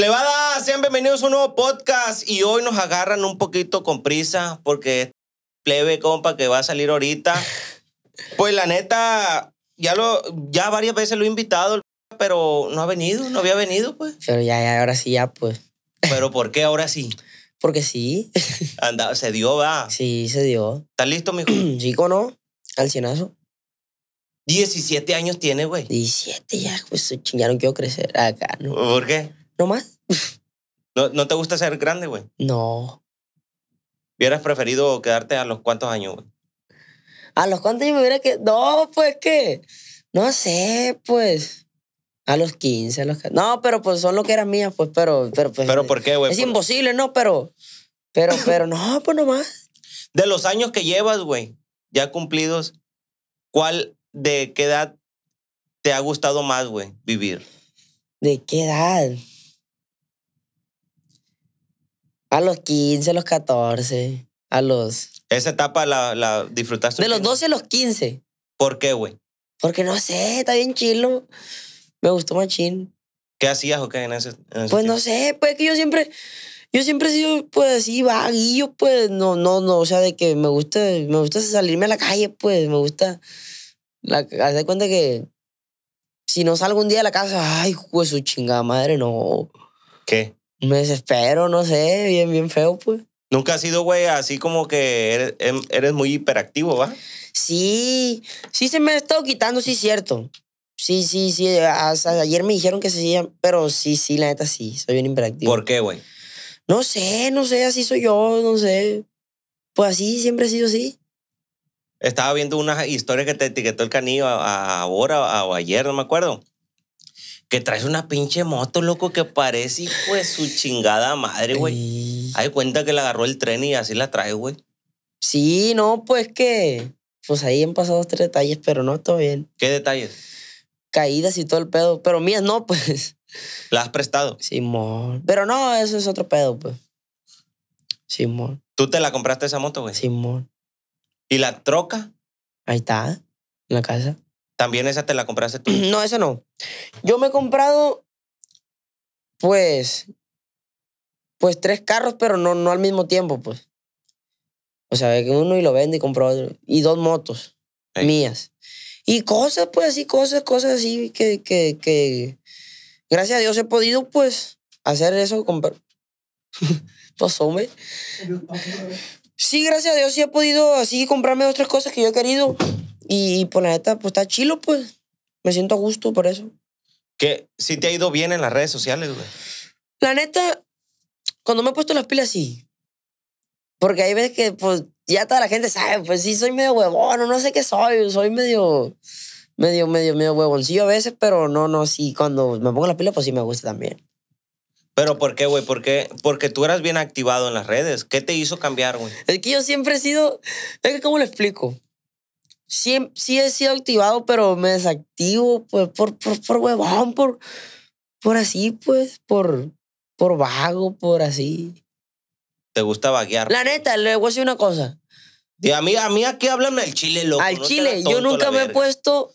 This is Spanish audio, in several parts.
Levada, sean bienvenidos a un nuevo podcast y hoy nos agarran un poquito con prisa porque este plebe compa que va a salir ahorita. Pues la neta, ya lo, ya varias veces lo he invitado, pero no ha venido, no había venido, pues. Pero ya, ahora sí, ya, pues. ¿Pero por qué ahora sí? Porque sí. Anda, se dio, va. Sí, se dio. ¿Estás listo, mijo? sí, no? Al cienazo. 17 años tiene, güey. 17 ya, pues ya no quiero crecer acá, ¿no? ¿Por qué? ¿No más? ¿No, te gusta ser grande, güey? No. ¿Hubieras preferido quedarte a los cuantos años, güey? ¿A los cuantos años me hubiera quedado? No, pues que. No sé, pues. A los 15, a los No, pero pues son lo que eran mías, pues, pero. ¿Pero, pues, ¿Pero por qué, güey? Es imposible, ¿no? Pero. Pero, pero, no, pues nomás. De los años que llevas, güey, ya cumplidos, ¿cuál de qué edad te ha gustado más, güey, vivir? ¿De qué edad? A los 15, a los 14, a los... Esa etapa la, la disfrutaste. De los 12 a los 15. ¿Por qué, güey? Porque no sé, está bien chilo. Me gustó machín. ¿Qué hacías o qué en ese, Pues no sé, pues que yo siempre... Yo siempre he sido, pues, así vaguillo, pues, no, no, no, o sea, de que me gusta, me gusta salirme a la calle, pues, me gusta, la, hacer cuenta que si no salgo un día de la casa, ay, juez, su chingada madre, no. ¿Qué? me desespero, no sé, bien, bien feo, pues. Nunca ha sido, güey, así como que em, eres, muy hiperactivo, ¿va? Sí, sí se me ha estado quitando, sí, cierto. Sí, sí, sí. ayer me dijeron que se hacían, pero sí, sí, la neta sí, soy bien hiperactivo. ¿Por qué, güey? No sé, no sé, así soy yo, no sé. Pues así, siempre he sido así. Estaba viendo una historia que te etiquetó el canillo ahora o ayer, no me acuerdo que traes una pinche moto, loco, que parece pues, su chingada madre, güey. Hay cuenta que la agarró el tren y así la trae, güey. Sí, no, pues que. Pues ahí han pasado tres detalles, pero no, todo bien. ¿Qué detalles? Caídas y todo el pedo. Pero mías no, pues. ¿La has prestado? Simón. Pero no, eso es otro pedo, pues. Simón. ¿Tú te la compraste esa moto, güey? Simón. ¿Y la troca? Ahí está, en la casa. También esa te la compraste tú. No, esa no. Yo me he comprado, pues, pues tres carros, pero no, no al mismo tiempo, pues. O sea, uno y lo vende y compra otro. Y dos motos mías. Y cosas, pues, así, cosas, cosas así que, que, que, gracias a Dios he podido, pues, hacer eso, comprar. pues, hombre. Sí, gracias a Dios sí he podido así comprarme otras cosas que yo he querido. Y, pues, la neta, pues está chilo, pues. Me siento a gusto por eso. ¿Qué? ¿Sí te ha ido bien en las redes sociales, güey? La neta, cuando me he puesto las pilas, sí. Porque hay veces que, pues, ya toda la gente sabe, pues sí, soy medio huevón, no sé qué soy, soy medio, medio, medio, medio huevoncillo a veces, pero no, no, sí, cuando me pongo las pilas, pues sí me gusta también. ¿Pero por qué, güey? ¿Por qué? Porque tú eras bien activado en las redes. ¿Qué te hizo cambiar, güey? Es que yo siempre he sido. Es que, ¿cómo le explico? sí, he sido activado, pero me desactivo pues, por, por, huevón, por, por así, pues, por, por vago, por así. ¿Te gusta vaguear? La pues. neta, le voy a decir una cosa. a mí, a aquí hablan al chile, loco. Al chile, yo nunca me he puesto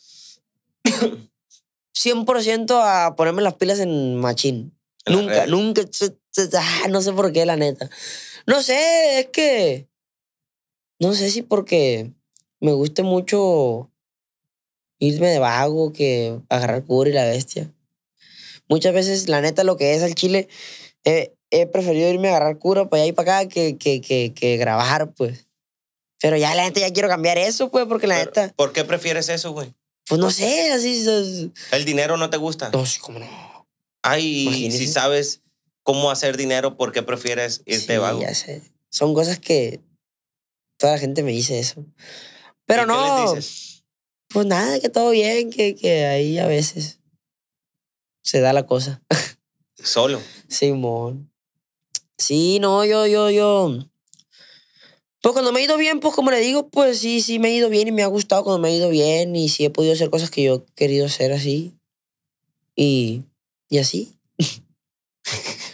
100% a ponerme las pilas en machín. nunca, nunca. Ah, no sé por qué, la neta. No sé, es que... No sé si porque me gusta mucho irme de vago que agarrar cura y la bestia. Muchas veces, la neta, lo que es al chile, he preferido irme a agarrar cura para allá y para acá que, que, que, grabar, pues. Pero ya la neta, ya quiero cambiar eso, pues, porque la neta. ¿Por qué prefieres eso, güey? Pues no sé, así. ¿El dinero no te gusta? No, cómo no. Ay, si sabes cómo hacer dinero, ¿por qué prefieres irte de vago? Ya sé. Son cosas que toda la gente me dice eso. Pero no. Pues nada, que todo bien, que, que ahí a veces se da la cosa. ¿Solo? Simón. Sí, no, yo, yo, yo. Pues cuando me he ido bien, pues como le digo, pues sí, sí me he ido bien y me ha gustado cuando me he ido bien y sí he podido hacer cosas que yo he querido hacer así. Y, así.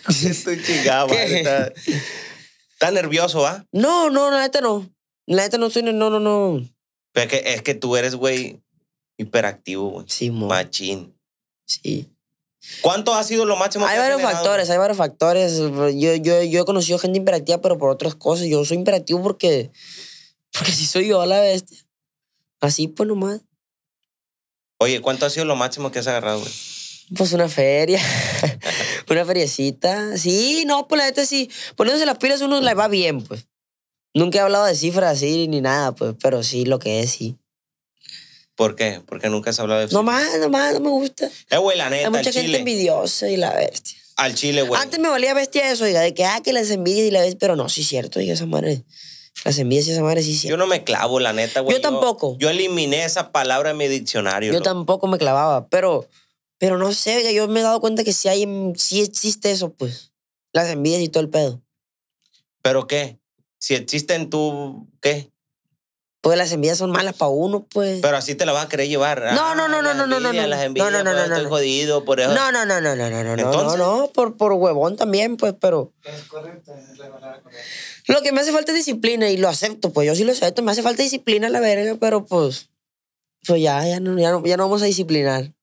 Estoy chingado, nervioso, ¿ah? No, no, la neta no. La neta no estoy, no, no, no. Pero es que, es que tú eres, güey, hiperactivo, güey. Sí, mo. Machín. Sí. ¿Cuánto ha sido lo máximo? Hay varios factores, hay varios factores. Yo, yo, yo he conocido gente hiperactiva, pero por otras cosas. Yo soy hiperactivo porque, porque sí soy yo la bestia. Así, pues nomás. Oye, ¿cuánto ha sido lo máximo que has agarrado, güey? Pues una feria. una feriecita. Sí, no, pues la neta sí. Poniéndose las pilas uno le va bien, pues. Nunca he hablado de cifras así ni nada, pues, pero sí lo que es, sí. ¿Por qué? Porque nunca has hablado de cifras. No más, no más, no me gusta. Es eh, güey, la neta, Hay mucha gente envidiosa y la bestia. Al Chile, güey. Antes me valía bestia eso, diga, de que, ah, que las envidias y la bestia, pero no, sí es cierto, diga, esa madre. Las envidias y esa madre sí es Yo no me clavo, la neta, güey. Yo tampoco. Yo, eliminé esa palabra en mi diccionario. Yo tampoco me clavaba, pero, pero no sé, oiga, yo me he dado cuenta que sí, hay, sí existe eso, pues. Las envidias y todo el pedo. ¿Pero qué? si existen tú, ¿qué? Pues las envías son malas para uno, pues. Pero así te la vas a querer llevar. No, no, no, no, no, no, no. no no no, no, no, no, estoy jodido por eso. No, no, no, no, no, no, no. Entonces, no, no, por, por huevón también, pues, pero. Es correcto, Lo que me hace falta es disciplina y lo acepto, pues yo sí lo acepto. Me hace falta disciplina la verga, pero pues. Pues ya, ya no, ya no, no vamos a disciplinar.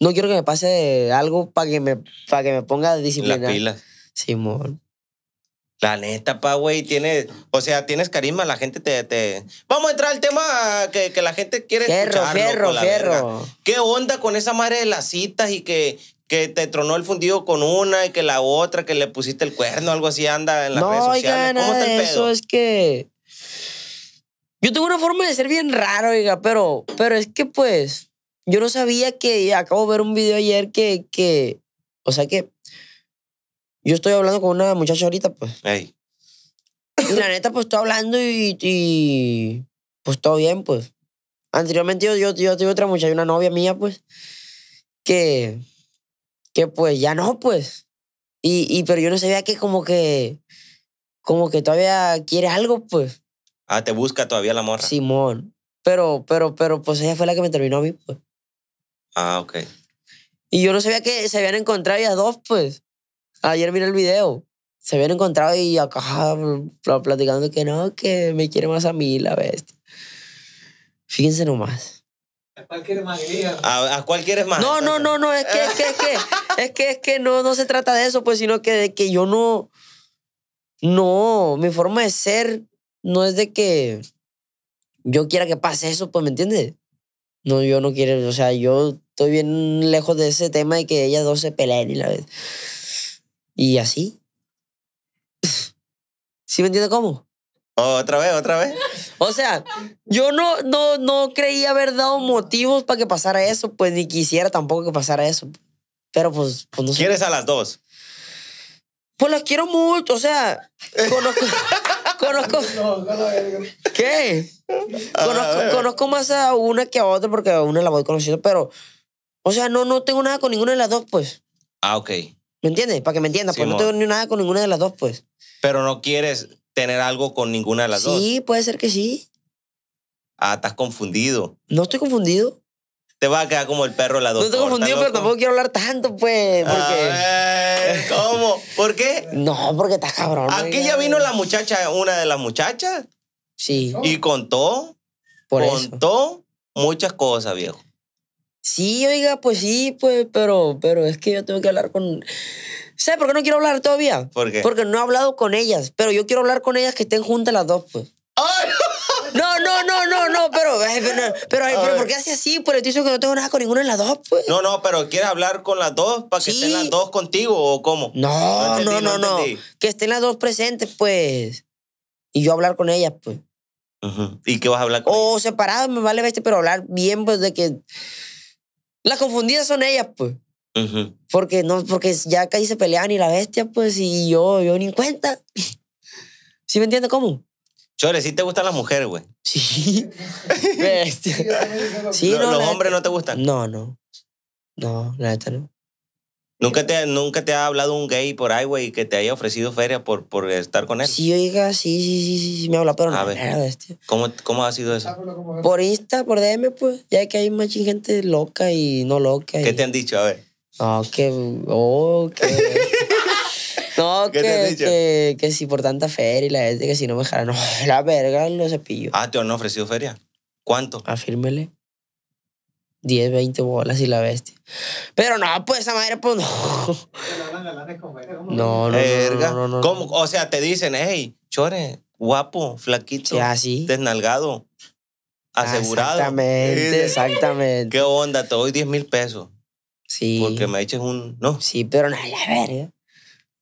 No quiero que me pase algo para que me, para que me ponga disciplina. no Las pilas. Simón. La neta, pa, güey, tiene, o sea, tienes carisma, la gente te, te... Vamos a entrar al tema que, la gente quiere escuchar, Fierro, ¿Qué onda con esa madre de las citas y que, que te tronó el fundido con una y que la otra, que le pusiste el cuerno, algo así anda en las redes sociales? ¿Cómo está el pedo? Eso es que... Yo tengo una forma de ser bien raro, oiga, pero, pero es que pues, yo no sabía que, acabo de ver un video ayer que, que o sea, que yo estoy hablando con una muchacha ahorita, pues. Y la neta, pues estoy hablando y, y pues todo bien, pues. Anteriormente yo, yo, yo tuve otra muchacha, una novia mía, pues, que, que pues ya no, pues. Y, y pero yo no sabía que como que, como que todavía quiere algo, pues. Ah, te busca todavía la morra. Simón. Pero, pero, pero, pues ella fue la que me terminó a mí, pues. Ah, ok. Y yo no sabía que se habían encontrado ellas dos, pues. Ayer vi el video. Se habían encontrado y acá platicando que no, que me quiere más a mí la bestia. Fíjense nomás. ¿A cuál quieres más? ¿A, más? No, no, no, no, es que, es que, es que, es que, no, no se trata de eso, pues, sino que de que yo no, no, mi forma de ser no es de que yo quiera que pase eso, pues, ¿me entiendes? No, yo no quiero, o sea, yo estoy bien lejos de ese tema de que ellas dos se peleen y la vez. Y así. ¿Sí me entiende cómo? Otra vez, otra vez. O sea, yo no, no, no creía haber dado motivos para que pasara eso, pues ni quisiera tampoco que pasara eso. Pero pues, pues no sé. ¿Quieres a las dos? Pues las quiero mucho, o sea, conozco. conozco. ¿Qué? Ah, conozco, más a una que a otra porque a una la voy conociendo, pero. O sea, no, no tengo nada con ninguna de las dos, pues. Ah, ok. ¿Me entiendes? Para que me entiendas, porque no tengo ni nada con ninguna de las dos, pues. Pero no quieres tener algo con ninguna de las dos. Sí, puede ser que sí. Ah, estás confundido. No estoy confundido. Te vas a quedar como el perro la dos. No estoy confundido, pero tampoco quiero hablar tanto, pues. Porque... ¿Cómo? ¿Por qué? no, porque estás cabrón. Aquí ya, vino la muchacha, una de las muchachas. Sí. Y contó. Por contó muchas cosas, viejo. Sí, oiga, pues sí, pues, pero, pero es que yo tengo que hablar con... ¿Sabes por qué no quiero hablar todavía? ¿Por qué? Porque no he hablado con ellas, pero yo quiero hablar con ellas que estén juntas las dos, pues. No, no, no, no, no, pero, pero, pero, ¿por qué hace así? Pues te que no tengo nada con ninguna de las dos, pues. No, no, pero ¿quieres hablar con las dos para que estén las dos contigo o cómo? No, no, no, no, Que estén las dos presentes, pues. Y yo hablar con ellas, pues. ¿Y qué vas a hablar con O separado, me vale pero hablar bien, pues, de que las confundidas son ellas, pues. Porque no, porque ya casi se pelean y la bestia, pues, y yo, yo ni en cuenta. ¿Sí me entiende, cómo? Chore, sí te gustan las mujeres, güey. Sí. bestia. sí, los hombres no te gustan. No, no. No, la neta no. ¿Nunca te, ha hablado un gay por ahí, güey, que te haya ofrecido feria por, por estar con él? Sí, oiga, sí, sí, sí, sí, sí me hablado pero no nada, este. ¿Cómo, ¿Cómo ha sido eso? Por Insta, por DM, pues, ya que hay más gente loca y no loca. ¿Qué te han dicho? A ver. No, que... Oh, que... no, que, te que, si por tanta feria y la gente que si no me jala, no, la verga, se cepillo. Ah, ¿te han ofrecido feria? ¿Cuánto? Afírmele. 10, 20 bolas y la bestia. Pero no, pues esa madre, pues no. No, no, no, O sea, te dicen, hey, chore, guapo, flaquito, así. Ah, desnalgado, asegurado. Exactamente, exactamente. ¿Qué onda? Te doy 10 mil pesos. Sí. Porque me eches un... No. Sí, pero no, la verga.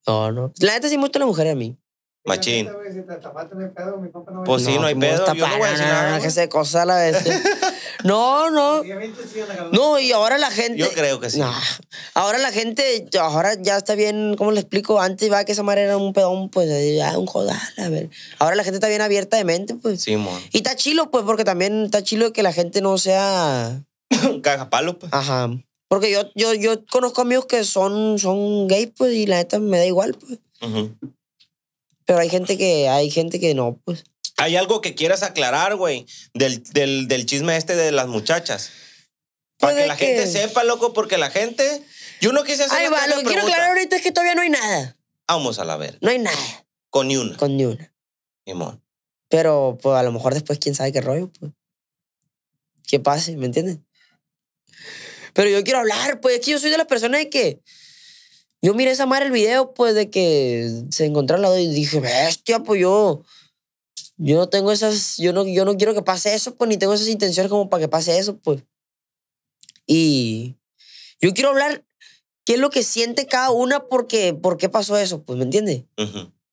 No, no. La neta sí me gusta la mujer a mí. Machín. Pues sí, no hay pedo. Yo no Que se cosa la vez. Este. No, no. No, y ahora la gente. Yo creo que sí. Ahora la gente, ahora ya está bien, ¿cómo le explico? Antes iba que esa madre era un pedón, pues, ya ah, un jodal, a ver. Ahora la gente está bien abierta de mente, pues. Sí, mo. Y está chilo, pues, porque también está chilo que la gente no sea. Cagapalo, pues. Ajá. Porque yo, yo, yo conozco amigos que son, son gays, pues, y la neta me da igual, pues. Ajá. Pero hay gente que, hay gente que no, pues. ¿Hay algo que quieras aclarar, güey, del, del, del chisme este de las muchachas? Pues Para que la gente sepa, loco, porque la gente... Yo no quise hacer va, lo que quiero aclarar ahorita es que todavía no hay nada. Vamos a la ver. No hay nada. Con ni una. Con ni una. Pero, pues, a lo mejor después quién sabe qué rollo, pues. Que pase, ¿me entiendes? Pero yo quiero hablar, pues, es que yo soy de las personas que yo miré esa madre el video, pues, de que se encontró al lado y dije, bestia, pues yo. Yo no tengo esas. Yo no, yo no quiero que pase eso, pues, ni tengo esas intenciones como para que pase eso, pues. Y. Yo quiero hablar qué es lo que siente cada una porque por qué pasó eso, pues, ¿me entiendes?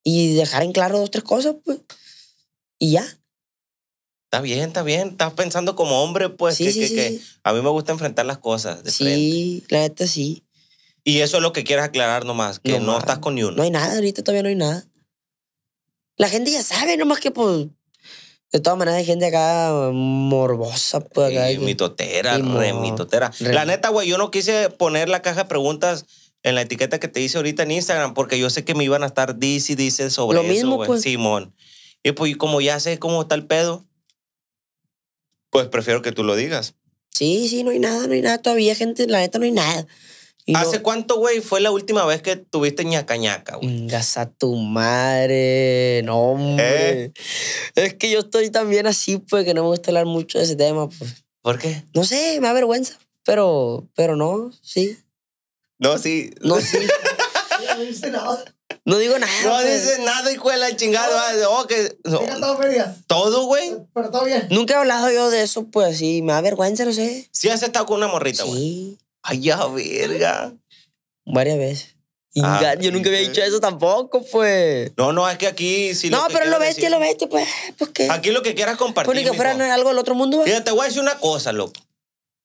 Y dejar en claro dos, tres cosas, pues. Y ya. Está bien, está bien. Estás pensando como hombre, pues, sí, que, sí, que, sí. a mí me gusta enfrentar las cosas. De sí, frente. la neta sí. Y eso es lo que quieres aclarar nomás, que no, estás con ni uno. No hay nada, ahorita todavía no hay nada. La gente ya sabe, nomás que pues. De todas maneras, hay gente acá morbosa, pues acá. mitotera, la neta, güey, yo no quise poner la caja de preguntas en la etiqueta que te hice ahorita en Instagram, porque yo sé que me iban a estar dice y dice sobre lo eso, mismo, pues. Simón. Y pues, como ya sé cómo está el pedo, pues prefiero que tú lo digas. Sí, sí, no hay nada, no hay nada todavía, gente. La neta, no hay nada. ¿Hace cuánto, güey, fue la última vez que tuviste ñaca ñaca, güey? a tu madre, no, hombre. ¿Eh? Es que yo estoy también así, pues, que no me gusta hablar mucho de ese tema, pues. ¿Por qué? No sé, me da vergüenza, pero, pero no, sí. No, sí. No, sí. no dice nada. No digo nada. No pues. dices nada, hijo de la chingada. No, Todo, güey. Pero todo bien. Nunca he hablado yo de eso, pues, sí. Me da vergüenza, no sé. Sí has estado con una morrita, güey. Sí. Ay ya verga. Varias veces. Ah, yo nunca había dicho eso tampoco, pues. No, no, es que aquí si No, pero lo bestia, lo bestia, pues, ¿por Aquí lo que quieras compartir. Porque fuera no algo del otro mundo. Mira, pues. te voy a decir una cosa, loco.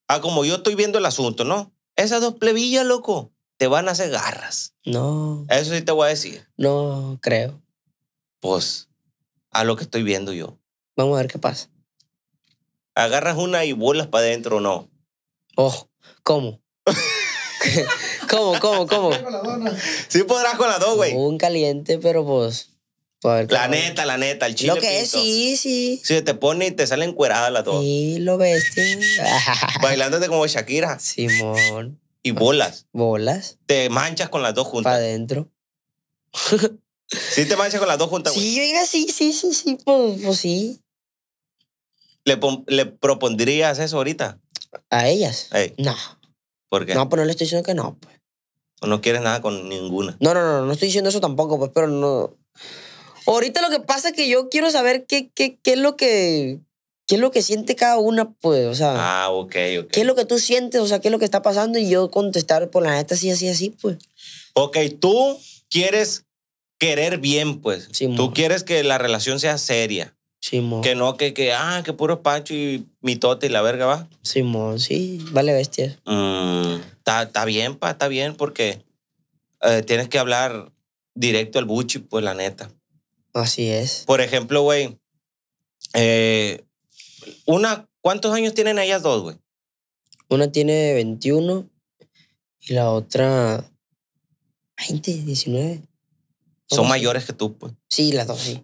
A ah, como yo estoy viendo el asunto, ¿no? Esas dos plebillas, loco, te van a hacer garras. No. Eso sí te voy a decir. No, creo. Pues, a lo que estoy viendo yo. Vamos a ver qué pasa. Agarras una y vuelas para adentro, o ¿no? Oh, ¿cómo? ¿Cómo, cómo, cómo? Sí podrás con las dos, güey. Un caliente, pero pues... la neta, la neta, el chile Lo que es, sí, sí. Sí, te pone y te salen cueradas la dos Sí, lo ves. Bailándote como Shakira. Simón. Y bolas. Bolas. Te manchas con las dos juntas. Para adentro. sí, te manchas con las dos juntas, güey. Sí, yo sí, sí, sí, sí, pues, pues sí. ¿Le, propondrías eso ahorita? ¿A ellas? No. No, pues no le estoy diciendo que no, pues. O no quieres nada con ninguna. No, no, no, no estoy diciendo eso tampoco, pues, pero no. Ahorita lo que pasa es que yo quiero saber qué, qué, es lo que. ¿Qué es lo que siente cada una, pues? O sea. Ah, ok, ok. ¿Qué es lo que tú sientes? O sea, ¿qué es lo que está pasando? Y yo contestar, por la neta, así, así, así, pues. Ok, tú quieres querer bien, pues. Sí, tú quieres que la relación sea seria. Simón. Que no, que, que, ah, que puro Pancho y mitote y la verga va. Simón, sí, vale bestia. Está mm, bien, pa, está bien, porque eh, tienes que hablar directo al buchi, pues la neta. Así es. Por ejemplo, güey, eh, una, ¿cuántos años tienen ellas dos, güey? Una tiene 21 y la otra 20, 19. Son mayores que tú, pues. Sí, las dos, sí.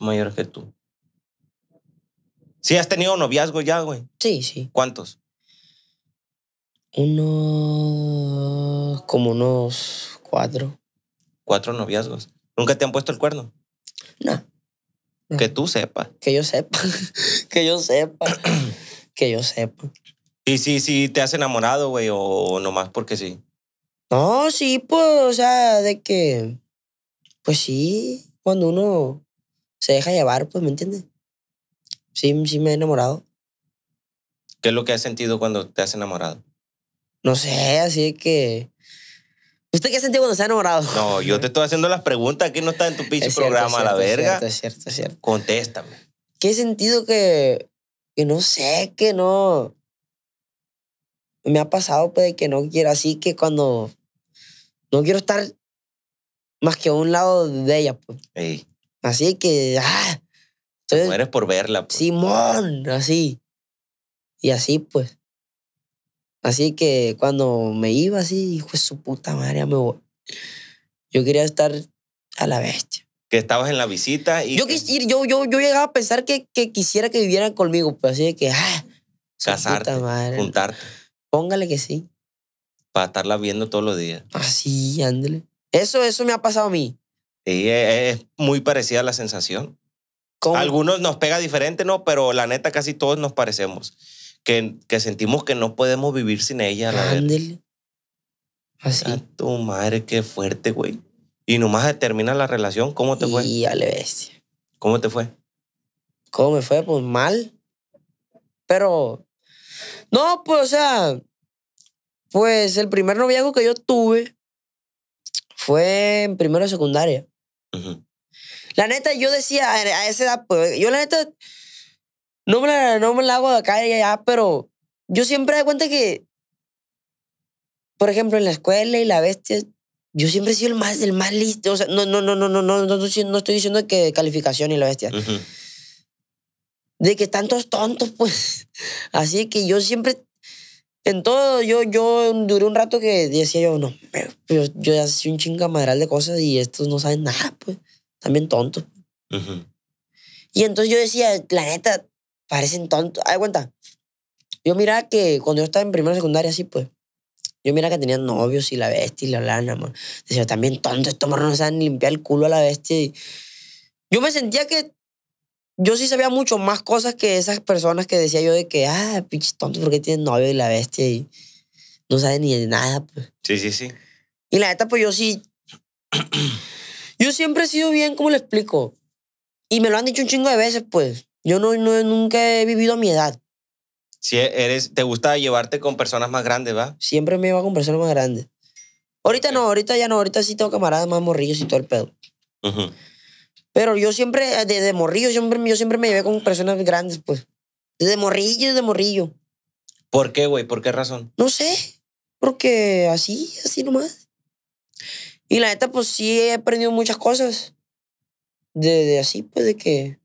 Mayor mayores que tú. ¿Sí has tenido noviazgo ya, güey? Sí, sí. ¿Cuántos? Uno, como unos cuatro. Cuatro noviazgos. ¿Nunca te han puesto el cuerno? No. Que tú sepas. Que yo sepa. que yo sepa. que yo sepa. ¿Y sí, si te has enamorado, güey, o nomás porque sí? No, sí, pues, o sea, de que. Pues sí, cuando uno se deja llevar, pues, ¿me entiendes? Sí, sí me he enamorado. ¿Qué es lo que has sentido cuando te has enamorado? No sé, así que... ¿Usted qué ha sentido cuando se ha enamorado? No, yo te estoy haciendo las preguntas, aquí no está en tu pinche programa, la verga. Es cierto, es cierto, Contéstame. ¿Qué sentido que, que no sé, que no... Me ha pasado, pues, que no quiero, así que cuando... No quiero estar más que a un lado de ella, pues. Así que, ah. Entonces, Te por verla. Pues. Simón, así. Y así pues. Así que cuando me iba así, hijo de su puta madre, me voy. Yo quería estar a la bestia. Que estabas en la visita y... Yo, ir, yo, yo, yo llegaba a pensar que, que quisiera que vivieran conmigo, pues así que... Ah, Casarte, puta juntarte. Póngale que sí. Para estarla viendo todos los días. Así, ándale. Eso, eso me ha pasado a mí. Sí, e, e, es muy parecida la sensación. Algunos nos pega diferente, ¿no? Pero la neta, casi todos nos parecemos. Que, que sentimos que no podemos vivir sin ella. Ándale. Así. Ah, a tu madre, qué fuerte, güey. Y nomás termina la relación. ¿Cómo te fue? Y a bestia. ¿Cómo te fue? ¿Cómo me fue? Pues mal. Pero. No, pues, o sea. Pues el primer noviazgo que yo tuve fue en primero de secundaria. La neta, yo decía a esa edad, pues, yo la neta, no me la, no me la hago de acá y allá, pero yo siempre me cuenta que, por ejemplo, en la escuela y la bestia, yo siempre he sido el más, el más listo. O sea, no, no, no, no, no, no, no, no estoy diciendo que calificación y la bestia. De que tantos tontos, pues. Así que yo siempre en todo, yo, yo duré un rato que decía yo, no, yo, yo ya soy un chingamadral de cosas y estos no saben nada, pues, también tontos. Y entonces yo decía, la neta, parecen tontos. Ay, cuenta. Yo miraba que cuando yo estaba en primera secundaria, así pues, yo miraba que tenían novios y la bestia y la lana, más. Decía, también tontos, estos no saben limpiar el culo a la bestia. yo me sentía que yo sí sabía mucho más cosas que esas personas que decía yo de que, ah, pinche tonto, porque tiene novio y la bestia y no sabe ni de nada. Pues. Sí, sí, sí. Y la neta, pues yo sí. yo siempre he sido bien, ¿cómo le explico? Y me lo han dicho un chingo de veces, pues. Yo no, no nunca he vivido a mi edad. Si eres, te gusta llevarte con personas más grandes, ¿va? Siempre me llevo con personas más grandes. Ahorita no, ahorita ya no, ahorita sí tengo camaradas más morrillos y todo el pedo. Ajá. Pero yo siempre, desde eh, morrillo, yo siempre me llevé con personas grandes, pues. Desde morrillo, desde morrillo. ¿Por qué, güey? ¿Por qué razón? No sé. Porque así, así nomás. Y la neta, pues sí he aprendido muchas cosas. De, de así, pues, de que.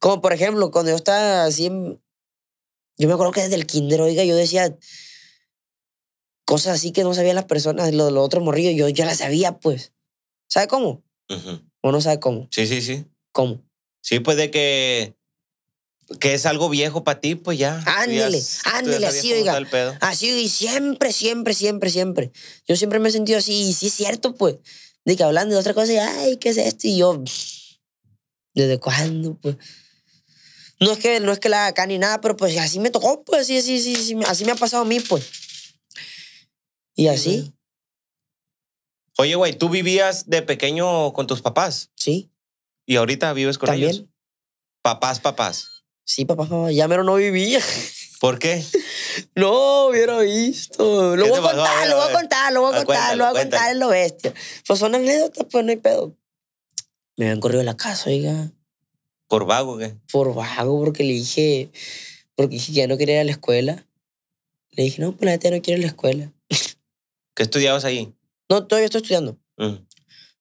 Como por ejemplo, cuando yo estaba así. Yo me acuerdo que desde el kinder, oiga, yo decía cosas así que no sabían las personas, Lo de los otros morrillos, yo ya las sabía, pues. ¿Sabe cómo? Uno no sabe cómo? Sí, sí, sí. ¿Cómo? Sí, pues de que, que es algo viejo para ti, pues ya. Ándele, ándale. así, oiga. Así, y siempre, siempre, siempre, siempre. Yo siempre me he sentido así, y sí es cierto, pues. De que hablando de otra cosa, y, ay, ¿qué es esto? Y yo, ¿desde cuándo, pues? No es que, no es que la haga acá ni nada, pero pues así me tocó, pues, así, así, así, así, así me ha pasado a mí, pues. Y así. Pues. Oye, güey, ¿tú vivías de pequeño con tus papás? Sí. ¿Y ahorita vives con ¿También? ellos? Papás, papás. Sí, papás, papás. Ya mero no vivía. ¿Por qué? No, hubiera visto. Lo voy, a contar, lo voy a, contar, lo voy a contar, lo voy a contar en lo bestia. Pues son anécdotas, pues no hay pedo. Me habían corrido de la casa, oiga. ¿Por vago qué? Por vago, porque le dije, porque dije que ya no quería ir a la escuela. Le dije, no, pues la gente no quiero ir a la escuela. ¿Qué estudiabas ahí? No, todavía estoy estudiando. Mm.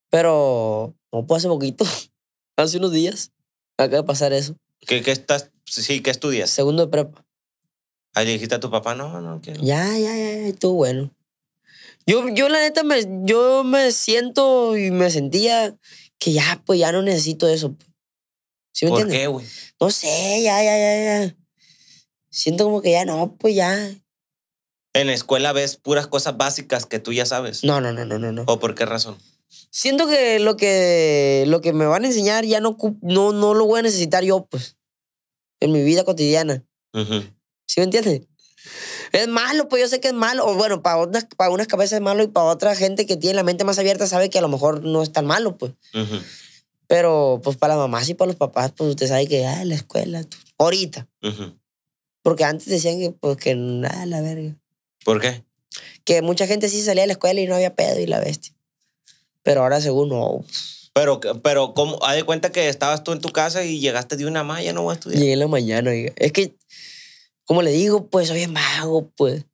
Pero como puedo hace poquito, hace unos días, acaba de pasar eso. ¿Qué, qué estás? Sí, ¿qué estudias? Segundo de prepa. Ahí dijiste a tu papá, no, no Ya, ya, ya, estuvo bueno. Yo, yo la neta, me, yo me siento y me sentía que ya, pues ya no necesito eso. ¿Sí me ¿Por qué, güey? No sé, ya, ya, ya, ya. Siento como que ya no, pues ya. En la escuela ves puras cosas básicas que tú ya sabes. No, no, no, no, no. no. ¿O por qué razón? Siento que lo que, lo que me van a enseñar ya no, no, no lo voy a necesitar yo, pues, en mi vida cotidiana. ¿Sí me entiendes? Es malo, pues yo sé que es malo. O bueno, para unas, para unas cabezas es malo y para otra gente que tiene la mente más abierta sabe que a lo mejor no es tan malo, pues. Pero pues para las mamás y para los papás, pues usted sabe que, ah, la escuela, ahorita. Porque antes decían que, pues que, nada, ah, la verga. ¿Por qué? Que mucha gente sí salía de la escuela y no había pedo y la bestia. Pero ahora según no. Pues. Pero, pero ¿cómo? Haz de cuenta que estabas tú en tu casa y llegaste de una malla, no voy a estudiar. Llegué en la mañana. Es que, como le digo, pues soy mago, pues.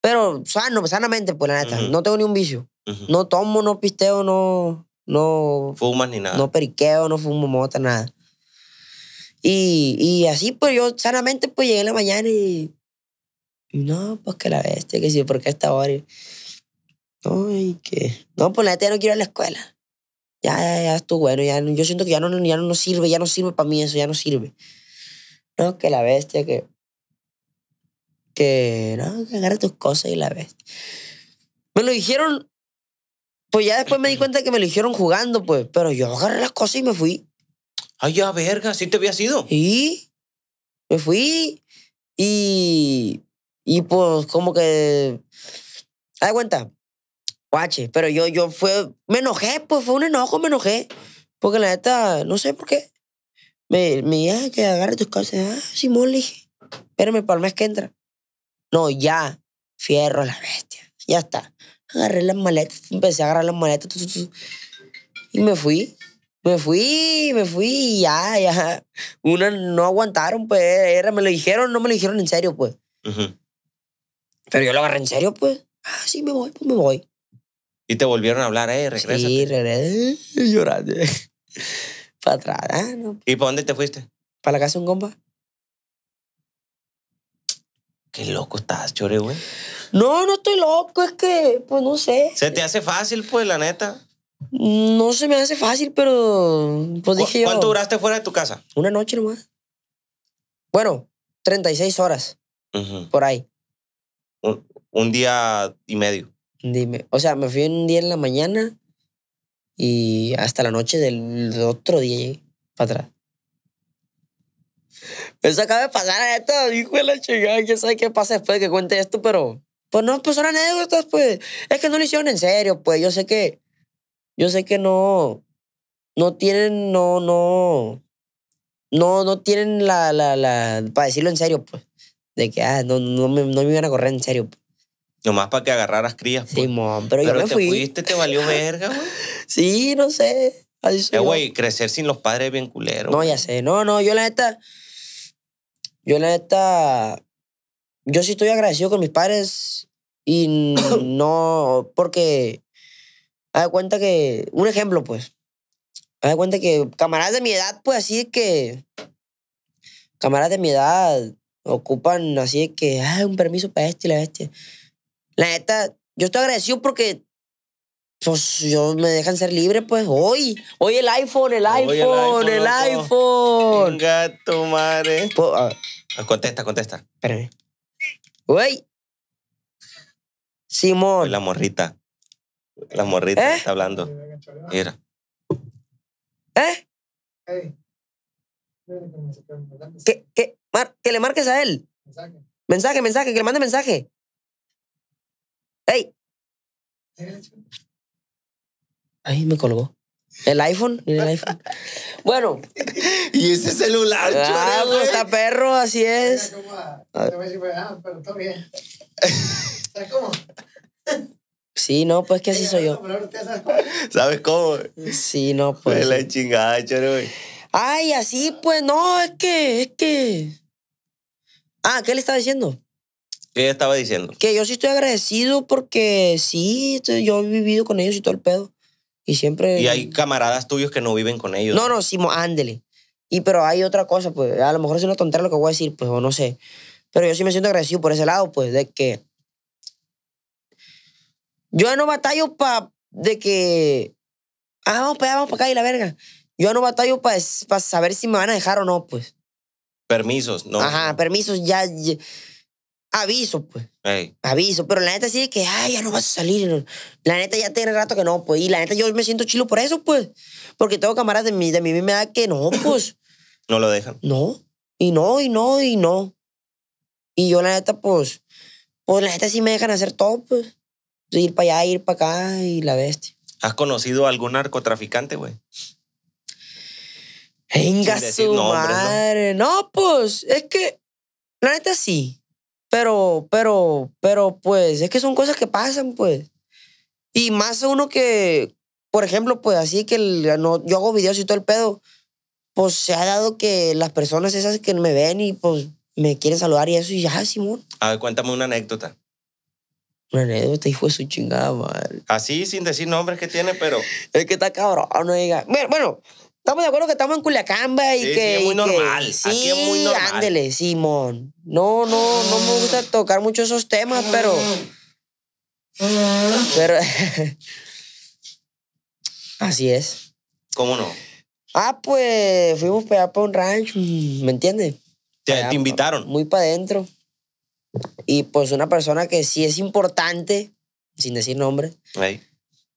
Pero sano, sanamente, pues la neta. No tengo ni un vicio. No tomo, no pisteo, no. No. Fumas ni nada. No periqueo, no fumo mota, nada. Y, y así, pues yo sanamente, pues llegué en la mañana y no, pues que la bestia, que sí, porque hasta hora. Ay, que. No, pues la neta no quiero ir a la escuela. Ya, ya, ya, estuvo bueno. Ya, yo siento que ya no, ya no sirve, ya no sirve para mí eso, ya no sirve. No, que la bestia, que. Que. No, que agarra tus cosas y la bestia. Me lo dijeron. Pues ya después me di cuenta que me lo dijeron jugando, pues. Pero yo agarré las cosas y me fui. Ay, ya, verga, ¿sí te había sido? Y... Me fui. Y y pues como que... Haz cuenta. Guache, pero yo, yo fue... Me enojé, pues fue un enojo, me enojé. Porque la neta, no sé por qué. Me, me dije, que agarre tus cosas. Ah, sí, le dije, espérame para el que entra. No, ya, fierro a la bestia. Ya está. Agarré las maletas, empecé a agarrar las maletas. Y me fui. Me fui, me fui, ya, ya. Una no aguantaron, pues. Era, me lo dijeron, no me lo dijeron en serio, pues. Pero yo lo agarré en serio, pues. Ah, sí, me voy, pues me voy. Y te volvieron a hablar, eh, regresa. Sí, regresé lloraste. para atrás, ah, ¿no? ¿Y para dónde te fuiste? Para la casa de un compa. Qué loco estás, chore, güey. No, no estoy loco, es que, pues no sé. ¿Se te hace fácil, pues, la neta? No se me hace fácil, pero pues dije yo. ¿Cuánto duraste fuera de tu casa? Una noche nomás. Bueno, 36 horas. Por ahí un, día y medio. Dime, o sea, me fui un día en la mañana y hasta la noche del otro día para atrás. Eso acaba de pasar a esto, hijo de la chingada. Yo sé qué pasa después de que cuente esto? Pero, pues no, pues son anécdotas, pues. Es que no lo hicieron en serio, pues. Yo sé que, yo sé que no, no tienen, no, no, no, no tienen la, la, la, para decirlo en serio, pues de que ah, no, no, me, iban a correr en serio. Nomás para que agarraras crías. Pues. Sí, pero, yo me te fuiste, te valió verga, güey. sí, no sé. Así eh, güey, crecer sin los padres es bien culero. No, ya sé. No, no, yo la neta... Yo la neta... Yo sí estoy agradecido con mis padres y no... Porque... Haz de cuenta que... Un ejemplo, pues. Haz de cuenta que camaradas de mi edad, pues así es que... Camaradas de mi edad Ocupan así de que, ah, un permiso para este y la bestia. La neta, yo estoy agradecido porque pues yo me dejan ser libre, pues hoy. Hoy el iPhone, el iPhone, el iPhone. Gato madre. Pues, ah. Ah, contesta, contesta. Espérame. Güey. Simón. La morrita. La morrita ¿Eh? está hablando. Mira. ¿Eh? Que, que, le marques a él. Mensaje. mensaje, que le mande mensaje. ¡Ey! Ahí me colgó. El iPhone, el iPhone. Bueno. y ese celular, ah, pues está perro, así es. pero todo bien. ¿Sabes cómo? Sí, no, pues que así soy yo. ¿Sabes cómo? Sí, no, pues. Pues la chingada, Ay, así pues, no, es que, es que. Ah, ¿qué le estaba diciendo? ¿Qué estaba diciendo? Que yo sí estoy agradecido porque sí, este, yo he vivido con ellos y todo el pedo. Y siempre. Y hay camaradas tuyos que no viven con ellos. No, no, sí, ándele. Y pero hay otra cosa, pues a lo mejor es una tontería lo que voy a decir, pues, o no sé. Pero yo sí me siento agradecido por ese lado, pues, de que. Yo no batallo para. de que. Ah, vamos para allá, vamos para acá y la verga. Yo no batallo para saber si me van a dejar o no, pues. Permisos, ¿no? Ajá, permisos, ya. aviso, pues. Aviso, pero la neta sí que, ay, ya no vas a salir. La neta ya tiene rato que no, pues. Y la neta yo me siento chilo por eso, pues. Porque tengo cámaras de mi, de mi misma edad que no, pues. no lo dejan. No. Y no, y no, y no. Y yo la neta, pues, pues la neta sí me dejan hacer todo, pues. Ir para allá, ir para acá y la bestia. ¿Has conocido algún narcotraficante, güey? Venga su madre. ¿no? pues, es que, la neta sí. Pero, pero, pero, pues, es que son cosas que pasan, pues. Y más uno que, por ejemplo, pues, así que no, yo hago videos y todo el pedo, pues se ha dado que las personas esas que me ven y, pues, me quieren saludar y eso, y ya, Simón. A ver, cuéntame una anécdota. Una anécdota, y fue su chingada madre. Así, sin decir nombres que tiene, pero. Es que está cabrón, no diga. Bueno, bueno Estamos de acuerdo que estamos en Culiacamba y que. Sí, es muy normal. sí, es muy normal. Ándele, Simón. No, no, no me gusta tocar mucho esos temas, pero. Pero. así es. ¿Cómo no? Ah, pues fuimos para para un ranch, ¿me entiendes? Te, invitaron. Muy para adentro. Y pues una persona que sí es importante, sin decir nombre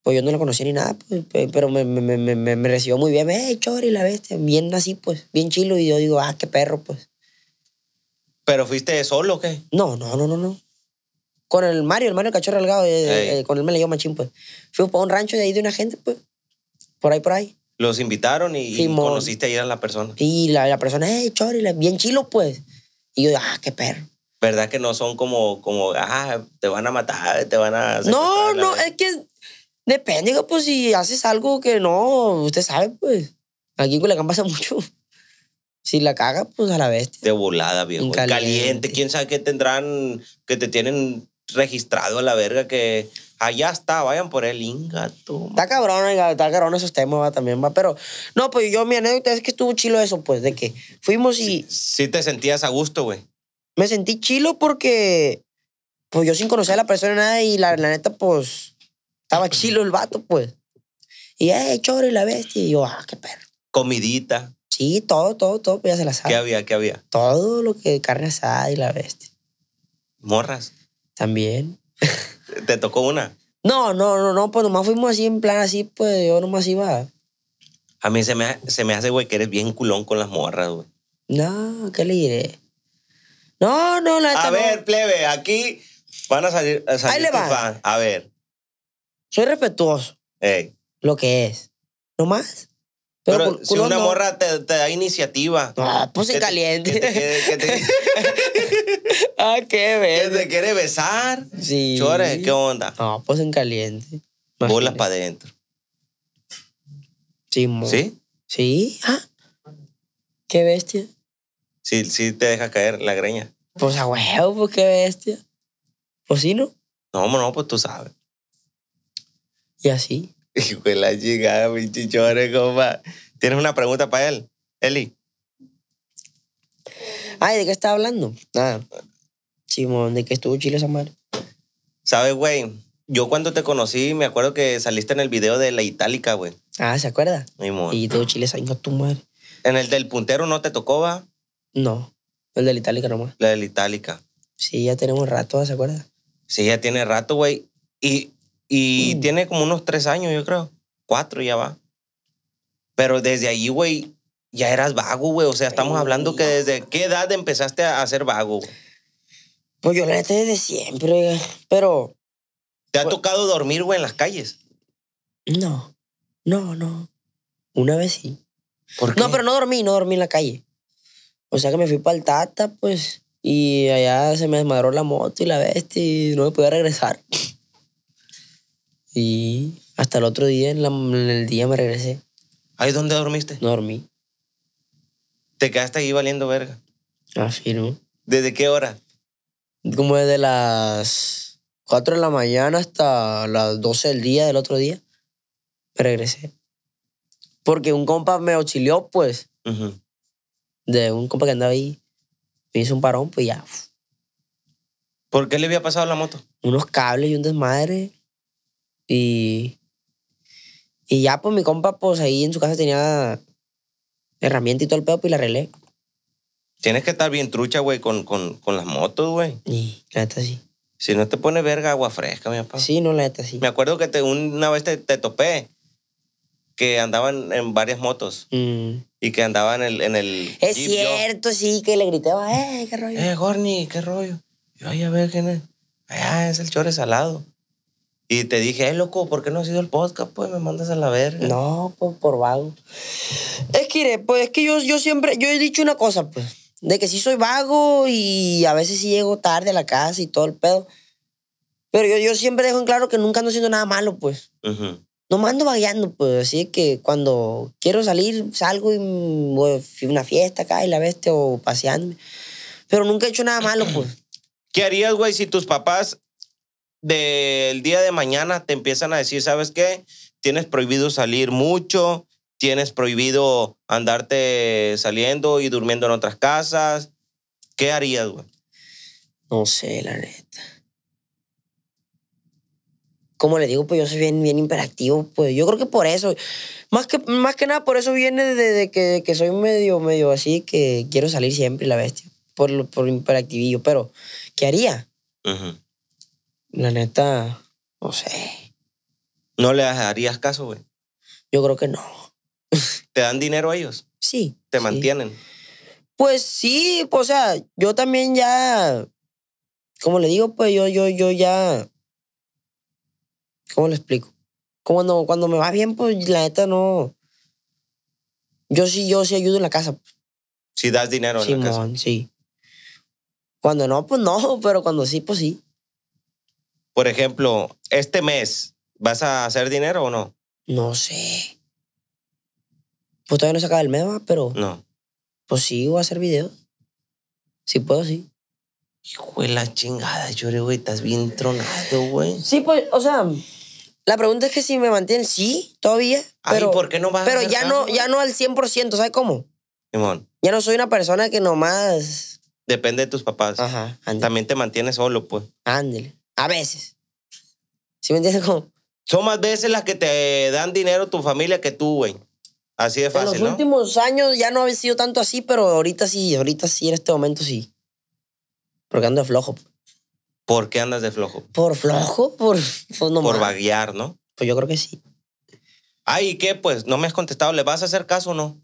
pues yo no la conocía ni nada, pues, pero me, me, me, me, recibió muy bien. ¡Eh, Chori, la bestia! Bien así, pues, bien chilo. Y yo digo, ¡ah, qué perro, pues! ¿Pero fuiste solo o qué? No, no, no, no, no. Con el Mario, el Mario Cachorro Algado, eh, eh, eh, con él me leyó machín, pues. Fuimos para un rancho de ahí de una gente, pues, por ahí, por ahí. Los invitaron y, sí, y conociste ahí a la persona. Y la, la persona, ¡eh, Chori! bien chilo, pues. Y yo, ¡ah, qué perro! ¿Verdad que no son como, como, ah, te van a matar, te van a... No, no, es que Depende, pues si haces algo que no, usted sabe, pues. Aquí en Culiacán pasa mucho. Si la caga, pues a la bestia. De volada, bien Caliente. caliente. ¿Quién sabe qué tendrán, que te tienen registrado a la verga que allá está, vayan por el ingato. Está cabrón, está cabrón esos temas va, también, va. Pero, no, pues yo, mi anécdota es que estuvo chilo eso, pues, de que fuimos y. Sí, te sentías a gusto, güey. Me sentí chilo porque, pues yo sin conocer a la persona nada y la neta, pues estaba chilo el vato, pues. Y, eh, y la bestia. Y yo, ah, qué perro. Comidita. Sí, todo, todo, todo, pues ya se la sabe. ¿Qué había? ¿Qué había? Todo lo que carne asada y la bestia. ¿Morras? También. ¿Te tocó una? No, no, no, no, pues nomás fuimos así en plan así, pues yo nomás iba. A mí se me, hace, güey, que eres bien culón con las morras, güey. No, ¿qué le diré? No, no, la A ver, plebe, aquí van a salir, A ver soy respetuoso. Lo que es. No más. Pero, si una morra te, da iniciativa. Ah, pues en caliente. ah, qué bello. Que te quiere besar. Sí. Chores, ¿qué onda? No, pues en caliente. Imagínate. para adentro. Sí, mo. ¿Sí? Sí. Ah. Qué bestia. Sí, sí te deja caer la greña. Pues a huevo, pues qué bestia. Pues sí, ¿no? No, no, pues tú sabes. Y así. Hijo de la llegada, mi chichore, compa. ¿Tienes una pregunta para él, Eli? Ay, ¿de qué estás hablando? Nada. Ah, Simón, ¿de qué estuvo Chile esa madre? ¿Sabes, güey? Yo cuando te conocí, me acuerdo que saliste en el video de la Itálica, güey. Ah, ¿se acuerda? Simón. Y todo Chile salió tu madre. ¿En el del puntero no te tocó, va? No, el de la Itálica nomás. La de la Itálica. Sí, ya tenemos rato, ¿se acuerda? Sí, ya tiene rato, güey. Y y mm. tiene como unos tres años, yo creo. Cuatro ya va. Pero desde ahí, güey, ya eras vago, güey. O sea, estamos hablando que desde qué edad empezaste a, hacer ser vago. Pues yo la desde siempre, pero... ¿Te ha pues tocado dormir, güey, en las calles? No, no, no. Una vez sí. ¿Por qué? No, pero no dormí, no dormí en la calle. O sea que me fui para el Tata, pues, y allá se me desmadró la moto y la bestia y no me pude regresar. Y hasta el otro día, en, el día me regresé. ¿Ahí dónde dormiste? dormí. ¿Te quedaste ahí valiendo verga? ¿no? ¿Desde qué hora? Como desde las 4 de la mañana hasta las 12 del día del otro día. Me regresé. Porque un compa me auxilió, pues. De un compa que andaba ahí. Me hizo un parón, pues ya. ¿Por qué le había pasado la moto? Unos cables y un desmadre. Y, y ya, pues mi compa, pues ahí en su casa tenía herramienta y todo el pedo, pues y la relé Tienes que estar bien trucha, güey, con, con, las motos, güey. la neta sí. Si no te pone verga, agua fresca, mi papá. Sí, no, la neta sí. Me acuerdo que te, una vez te, topé que andaban en varias motos mm. y que andaban en el. es cierto, sí, que le gritaba, ¡eh, qué rollo! ¡Eh, Gorni, qué rollo! Yo, ay, a ver quién es. Ah, es el chore salado. Y te dije, eh, loco, ¿por qué no has ido al podcast? Pues me mandas a la verga. No, pues por vago. Es que, pues es que yo, yo siempre, yo he dicho una cosa, pues, de que sí soy vago y a veces sí llego tarde a la casa y todo el pedo. Pero yo, yo siempre dejo en claro que nunca ando haciendo nada malo, pues. No me ando vagueando, pues. Así que cuando quiero salir, salgo y voy a una fiesta acá y la veste o paseándome. Pero nunca he hecho nada malo, pues. ¿Qué harías, güey, si tus papás del día de mañana te empiezan a decir, ¿sabes qué? Tienes prohibido salir mucho, tienes prohibido andarte saliendo y durmiendo en otras casas. ¿Qué harías, güey? No sé, la neta. Como le digo, pues yo soy bien, bien imperactivo. Pues yo creo que por eso, más que, más que nada por eso viene de, que, que soy medio, medio así, que quiero salir siempre la bestia, por, por imperactivillo. Pero, ¿qué haría? La neta, no sé. ¿No le harías caso, güey? Yo creo que no. ¿Te dan dinero a ellos? Sí. ¿Te mantienen? Pues sí, pues, o sea, yo también ya, como le digo, pues yo, yo, yo ya, ¿cómo le explico? cuando me va bien, pues la neta no. Yo sí, yo sí ayudo en la casa. Si pues. das dinero en la casa. Sí. Cuando no, pues no, pero cuando sí, pues sí. Por ejemplo, este mes, ¿vas a hacer dinero o no? No sé. Pues todavía no se acaba el mes, pero. No. Pues sí, voy a hacer videos. Si puedo, sí. Hijo de la chingada, llore, güey. Estás bien tronado, güey. Sí, pues, o sea. La pregunta es que si me mantienen, sí, todavía. Pero, Ay, ¿por qué no vas Pero ya, no, ya no al 100%, ¿sabes cómo? Simón. Ya no soy una persona que nomás... Depende de tus papás. Ajá. También te mantienes solo, pues. Ándale. A veces. ¿Sí me entiendes? Como, Son más veces las que te dan dinero tu familia que tú, güey. Así de fácil, en los últimos años ya no ha sido tanto así, pero ahorita sí, ahorita sí, en este momento sí. Porque ando de flojo. ¿Por qué andas de flojo? Por flojo, por... fondo pues, por vaguear, ¿no? Pues yo creo que sí. Ay, ¿y qué? Pues no me has contestado. ¿Le vas a hacer caso o no?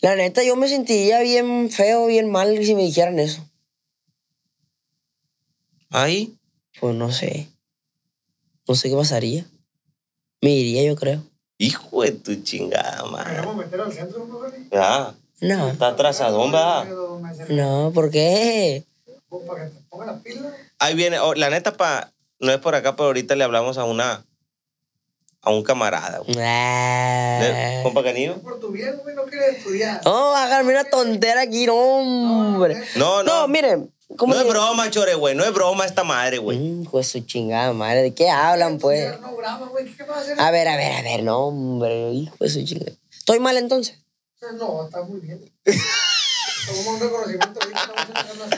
La neta, yo me sentiría bien feo, bien mal si me dijeran eso ahí, pues no sé. No sé qué pasaría. Me iría, yo creo. Hijo de tu chingada, madre. ¿Queremos meter al centro, ¿no? Ah. No. Está atrasado, hombre. No, ¿por qué? Para que te ponga la pila. Ahí viene, oh, la neta, pa, no es por acá, pero ahorita le hablamos a una. A un camarada, güey. Ah. ¿Eh? ¿Compa Canillo? Por tu bien, güey, no quieres estudiar. No, oh, hágame una tontera aquí, hombre. No, no. No, miren, no es broma, chore, güey. No es broma esta madre, güey. Hijo de su chingada madre. ¿De qué hablan, pues? No güey. ¿Qué a, hacer? a ver, a ver, a ver. No, hombre. Hijo de su chingada. ¿Estoy mal entonces? Eh, no, está muy bien. un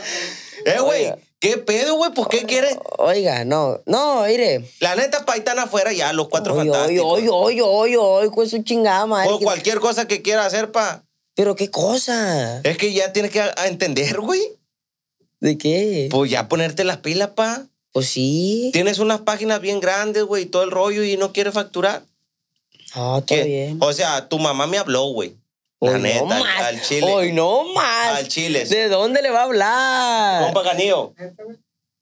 eh, güey. ¿Qué pedo, güey? ¿Por qué quieres? Oiga, no, no, mire. La neta, pa' están afuera ya, los cuatro fantásticos. Oye, oye, oye, oye, de su chingada, madre. O cualquier cosa que quiera hacer, pa'. Pero qué cosa. Es que ya tienes que entender, güey. ¿De qué? Pues ya ponerte las pilas, pa. Pues sí. Tienes unas páginas bien grandes, güey, todo el rollo y no quieres facturar. Ah, está ¿Qué? bien. O sea, tu mamá me habló, güey. La neta, al, chile. Hoy no más. Al chile. ¿De dónde le va a hablar? Compa Canillo.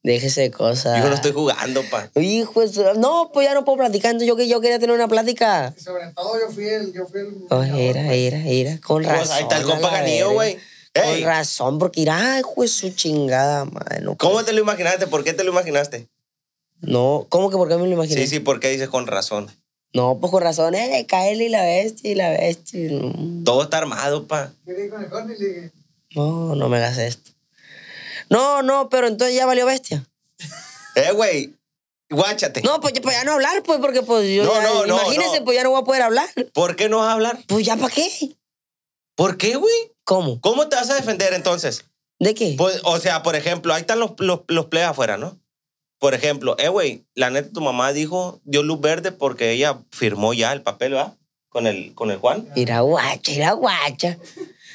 Déjese de cosas. Yo no estoy jugando, pa. Hijo, no, pues ya no puedo platicar. Yo, yo quería tener una plática. Sobre todo yo fui el. Yo fui el oh, era, pues. era, era. Con pues razón. ahí está el compa Ganillo, güey. Con razón, porque irá, hijo su chingada, mano. ¿Cómo te lo imaginaste? ¿Por qué te lo imaginaste? No, ¿cómo que por qué me lo imaginé? Sí, sí, porque dices con razón? No, pues con razón eh. de la bestia y la bestia. Todo está armado, pa. ¿Qué No, no me hagas esto. No, no, pero entonces ya valió bestia. eh, güey, Guáchate. No, pues, ya pues no hablar, pues, porque pues yo. No, no, no, imagínense, pues ya no voy a poder hablar. ¿Por qué no vas a hablar? Pues ya para qué. ¿Por qué, güey? ¿Cómo? ¿Cómo te vas a defender entonces? ¿De qué? Pues, o sea, por ejemplo, ahí están los, los, afuera, ¿no? Por ejemplo, eh, güey, la neta tu mamá dijo, dio luz verde porque ella firmó ya el papel, ¿va? Con el, con el Juan. Era guacha, era guacha.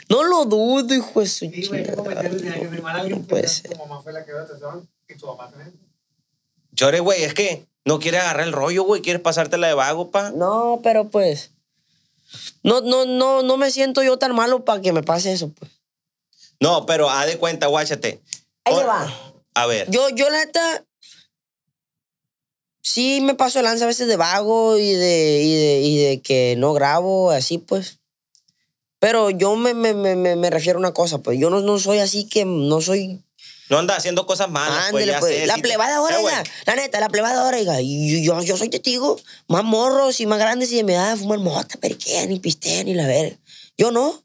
No lo dudo, hijo de su sí, Güey, ¿cómo Tu mamá fue la que dio atención y tu papá también. Chore, güey, es que no quiere agarrar el rollo, güey. Quieres pasártela de vago, pa. No, pero pues no, no, no, no me siento yo tan malo para que me pase eso, pues. No, pero haz de cuenta, guáchate. Ahí va. A ver. Yo, yo la neta, sí me paso lanza a veces de vago y de, y de, y de que no grabo, así pues. Pero yo me, me, refiero a una cosa, pues yo no, no soy así que no soy no anda haciendo cosas malas. Pues, Ándele, pues, la plebada ahora, oiga. La neta, la plebada ahora, oiga. Y yo, yo soy testigo. Más morros y más grandes y de mi edad fuman mota, periquea, ni piste ni la verga. Yo no.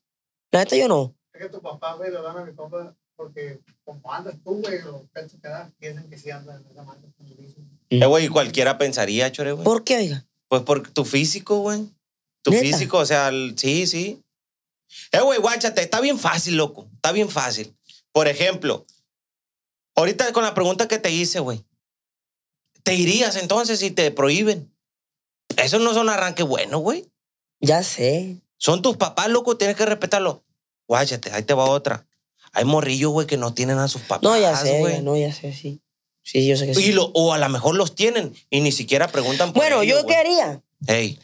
La neta, yo no. Es que tu papá, güey, lo da a mi papá porque como andas tú, güey, los pechos que das, piensan que sí andan en esa dicen. Eh, güey, cualquiera pensaría, chore, güey. ¿Por qué, oiga? Pues por tu físico, güey. Tu físico, o sea, sí, sí. Eh, güey, guáchate, está bien fácil, loco. Está bien fácil. Por ejemplo, Ahorita con la pregunta que te hice, güey. ¿Te irías entonces si te prohíben? Eso no es un arranque bueno, güey. Ya sé. Son tus papás, loco, tienes que respetarlo. Guáyate, ahí te va otra. Hay morrillos, güey, que no tienen a sus papás. No, ya sé, güey. no, ya sé, sí. Sí, yo sé que y o a lo mejor los tienen y ni siquiera preguntan por Bueno, ¿yo qué haría? Hey.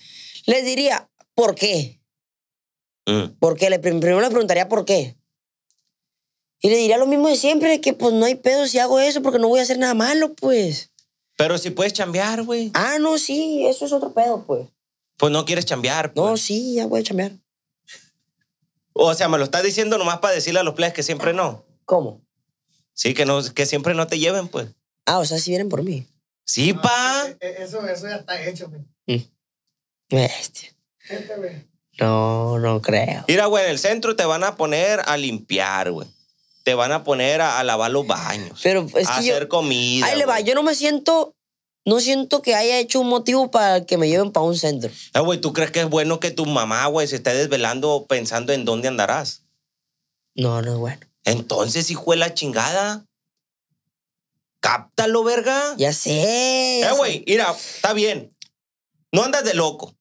Les diría, ¿por qué? Porque mm. ¿Por qué? Primero les preguntaría por qué. Y le diría lo mismo de siempre, que pues no hay pedo si hago eso porque no voy a hacer nada malo, pues. Pero si puedes chambear, güey. Ah, no, sí, eso es otro pedo, pues. Pues no quieres chambear. Pues. No, sí, ya voy a chambear. O sea, me lo estás diciendo nomás para decirle a los players que siempre no. ¿Cómo? Sí, que, no, que siempre no te lleven, pues. Ah, o sea, si vienen por mí. Sí, pa. Eh, eh, eh, eso, eso ya está hecho, güey. Este. No, no creo. Mira, güey, en el centro te van a poner a limpiar, güey te van a poner a, lavar los baños, Pero a hacer comida. Ahí le va, yo no me siento, no siento que haya hecho un motivo para que me lleven para un centro. Ah, güey, ¿tú crees que es bueno que tu mamá, güey, se esté desvelando pensando en dónde andarás? No, no es bueno. Entonces, hijo de la chingada. Cáptalo, verga. Ya sé. eh, güey, mira, está bien. No andas de loco.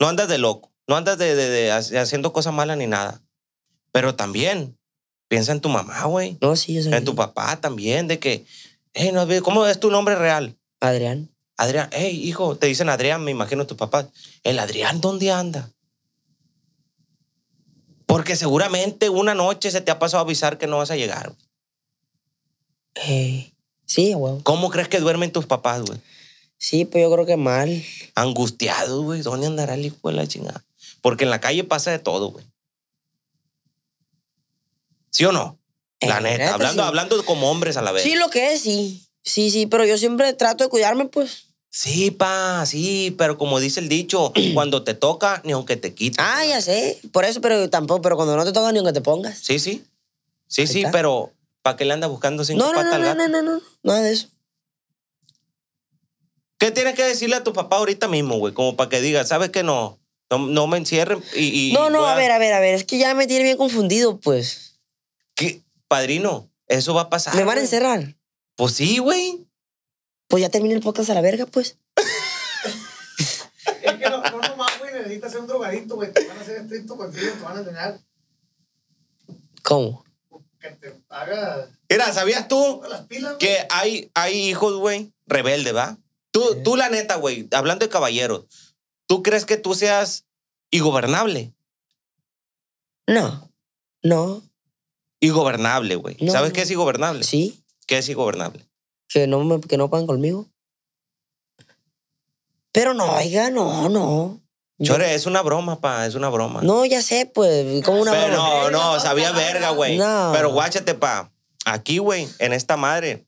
No andas de loco. No andas de haciendo cosas malas ni nada. Pero también Piensa en tu mamá, güey. No, sí, yo En tu papá también, de que, no, ¿cómo es tu nombre real? Adrián. Adrián, Ey, hijo, te dicen Adrián, me imagino tu papá. ¿El Adrián dónde anda? Porque seguramente una noche se te ha pasado a avisar que no vas a llegar. Eh, sí, güey. ¿Cómo crees que duermen tus papás, güey? Sí, pues yo creo que mal. Angustiado, güey. ¿Dónde andará el hijo de la chingada? Porque en la calle pasa de todo, güey. ¿Sí o no? La eh, neta, hablando, como hombres a la vez. Sí, lo que es, sí. Sí, sí, pero yo siempre trato de cuidarme, pues. Sí, pa, sí, pero como dice el dicho, cuando te toca, ni aunque te quites. Ah, ya sé. Por eso, pero tampoco, pero cuando no te toca, ni aunque te pongas. Sí, sí. Sí, sí, pero ¿para qué le andas buscando sin no, no, no, no, No, no, no, no, nada de eso. ¿Qué tienes que decirle a tu papá ahorita mismo, güey? Como para que diga, ¿sabes que no? No, me encierre y, No, no, a ver, a ver, a ver. Es que ya me tiene bien confundido, pues. Padrino, eso va a pasar. ¿Me van a encerrar? Pues sí, güey. Pues ya terminé el podcast a la verga, pues. es que no, no más, güey, necesitas ser un drogadito, güey. Te van a hacer estricto contigo, te van a enseñar. ¿Cómo? Que te paga. Mira, ¿sabías tú que hay, hay hijos, güey, rebeldes, ¿va? Tú, tú, la neta, güey, hablando de caballeros, ¿tú crees que tú seas ingobernable? No, no. Igobernable, güey. ¿Sabes qué es igobernable? Sí. ¿Qué es igobernable? Que no, me, que no pagan conmigo. Pero no, oiga, no, no. Chore, es una broma, pa, es una broma. No, ya sé, pues, como una broma. No, no, sabía verga, güey. No. Pero guáchate, pa. Aquí, güey, en esta madre.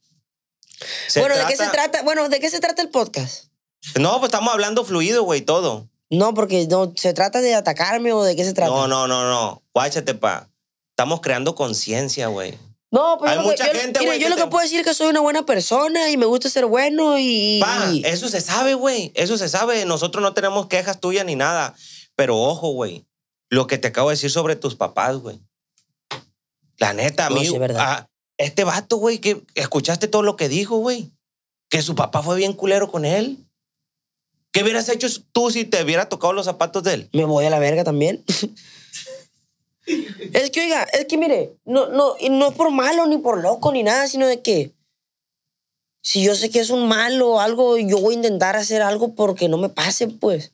Bueno, ¿de qué se trata? Bueno, ¿de qué se trata el podcast? No, pues estamos hablando fluido, güey, todo. No, porque no se trata de atacarme o de qué se trata. No, no, no, no. Guáchate, pa. Estamos creando conciencia, güey. No, pero pues, hay mucha gente, güey. Yo lo que puedo decir es que soy una buena persona y me gusta ser bueno y. Pa, eso se sabe, güey. Eso se sabe. Nosotros no tenemos quejas tuyas ni nada. Pero ojo, güey. Lo que te acabo de decir sobre tus papás, güey. La neta, no, a mí. a este vato, güey, que escuchaste todo lo que dijo, güey. Que su papá fue bien culero con él. ¿Qué hubieras hecho tú si te hubiera tocado los zapatos de él? Me voy a la verga también. Es que, oiga, es que mire, no, no, no es por malo ni por loco ni nada, sino de que si yo sé que es un malo o algo, yo voy a intentar hacer algo porque no me pase, pues.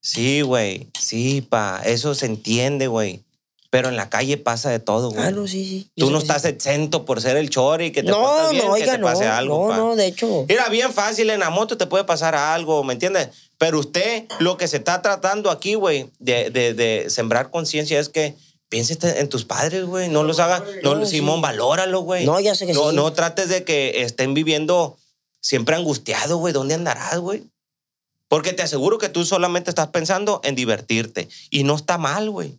Sí, güey. Sí, pa. Eso se entiende, güey. Pero en la calle pasa de todo, güey. Ah, sí, sí. Tú no estás exento por ser el chori que te no, no, oiga, no, algo. No, de hecho. Era bien fácil, en la moto te puede pasar algo, ¿me entiendes? Pero usted lo que se está tratando aquí, güey, de, sembrar conciencia es que piense este en tus padres, güey. No los hagas. Simón, valóralo, güey. No, ya sé que sí. No trates de que estén viviendo siempre angustiado, güey. ¿Dónde andarás, güey? Porque te aseguro que tú solamente estás pensando en divertirte. Y no está mal, güey.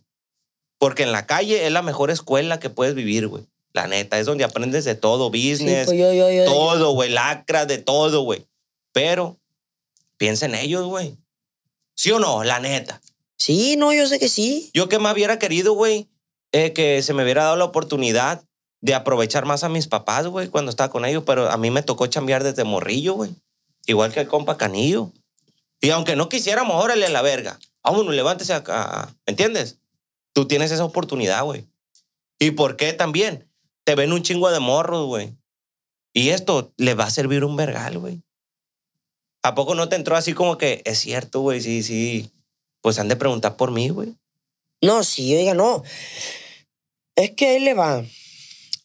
Porque en la calle es la mejor escuela que puedes vivir, güey. La neta, es donde aprendes de todo, business, pues todo, güey, Lacra, de todo, güey. Pero piensa en ellos, güey. ¿Sí o no? La neta. Sí, no, yo sé que sí. Yo que más hubiera querido, güey, eh, que se me hubiera dado la oportunidad de aprovechar más a mis papás, güey, cuando estaba con ellos, pero a mí me tocó chambear desde morrillo, güey. Igual que el compa Canillo. Y aunque no quisiéramos, órale a la verga. Vámonos, levántese acá. ¿Me entiendes? Tú tienes esa oportunidad, güey. ¿Y por qué también? Te ven un chingo de morros, güey. Y esto le va a servir un vergal, güey. ¿A poco no te entró así como que es cierto, güey? Sí, sí. Pues han de preguntar por mí, güey. No, sí, oiga, no. Es que ahí le va.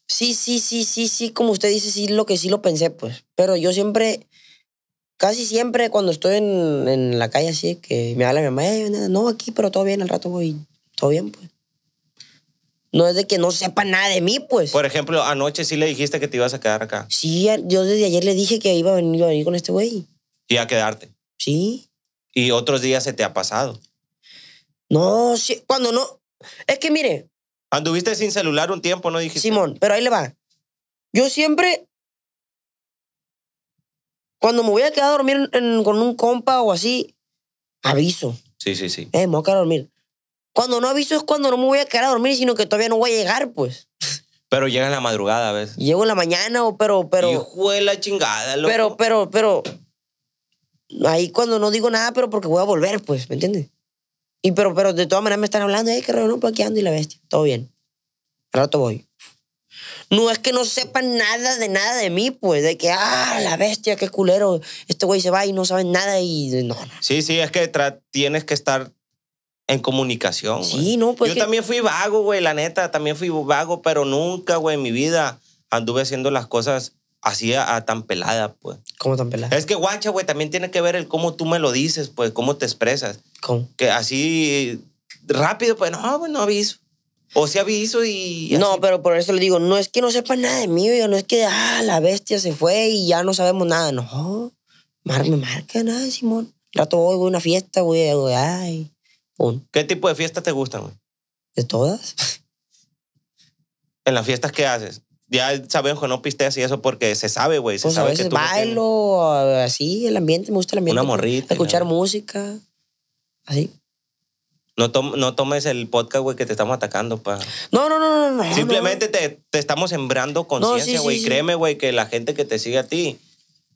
Sí, sí, sí, sí, sí, como usted dice, sí, lo que sí lo pensé, pues. Pero yo siempre, casi siempre cuando estoy en, en la calle así, que me habla mi mamá, eh, no, aquí, pero todo bien, al rato voy, todo bien, pues. No es de que no sepa nada de mí, pues. Por ejemplo, anoche sí le dijiste que te ibas a quedar acá. Sí, yo desde ayer le dije que iba a venir, iba a venir con este güey y a quedarte. Sí. Y otros días se te ha pasado. No, sí, cuando no. Es que mire. Anduviste sin celular un tiempo, ¿no dijiste? Simón, pero ahí le va. Yo siempre. Cuando me voy a quedar a dormir con un compa o así, aviso. Sí, sí, sí. Eh, me voy a quedar a dormir. Cuando no aviso es cuando no me voy a quedar a dormir, sino que todavía no voy a llegar, pues. Pero llega en la madrugada ¿ves? Llego en la mañana, o pero, pero. Hijo de la chingada, loco. Pero, pero, pero ahí cuando no digo nada, pero porque voy a volver, pues, ¿me entiendes? Y pero, pero de todas maneras me están hablando, ay, que aquí ando y la bestia, todo bien. Al rato voy. No es que no sepan nada de nada de mí, pues, de que, ah, la bestia, qué culero, este güey se va y no saben nada y no, Sí, sí, es que tienes que estar en comunicación. Sí, no, pues. Yo también fui vago, güey, la neta, también fui vago, pero nunca, güey, en mi vida anduve haciendo las cosas así a, tan pelada, pues. ¿Cómo tan pelada? Es que guacha, güey, también tiene que ver el cómo tú me lo dices, pues, cómo te expresas. ¿Cómo? Que así rápido, pues, no, pues no aviso. O si aviso y... No, pero por eso le digo, no es que no sepas nada de mí, güey, no es que, ah, la bestia se fue y ya no sabemos nada. No, mar, me marca nada, Simón. Rato voy, voy a una fiesta, voy, ay. ¿Qué tipo de fiestas te gustan, güey? ¿De todas? ¿En las fiestas qué haces? ya sabemos que no pisteas así eso porque se sabe, güey. Se pues sabe que tú bailo, ah, así, el ambiente, me gusta el ambiente. Una morrita. Escuchar música, así. No, no tomes el podcast, güey, que te estamos atacando, pa. No, no, no, no. no Simplemente Te, estamos sembrando conciencia, güey. créeme, güey, que la gente que te sigue a ti,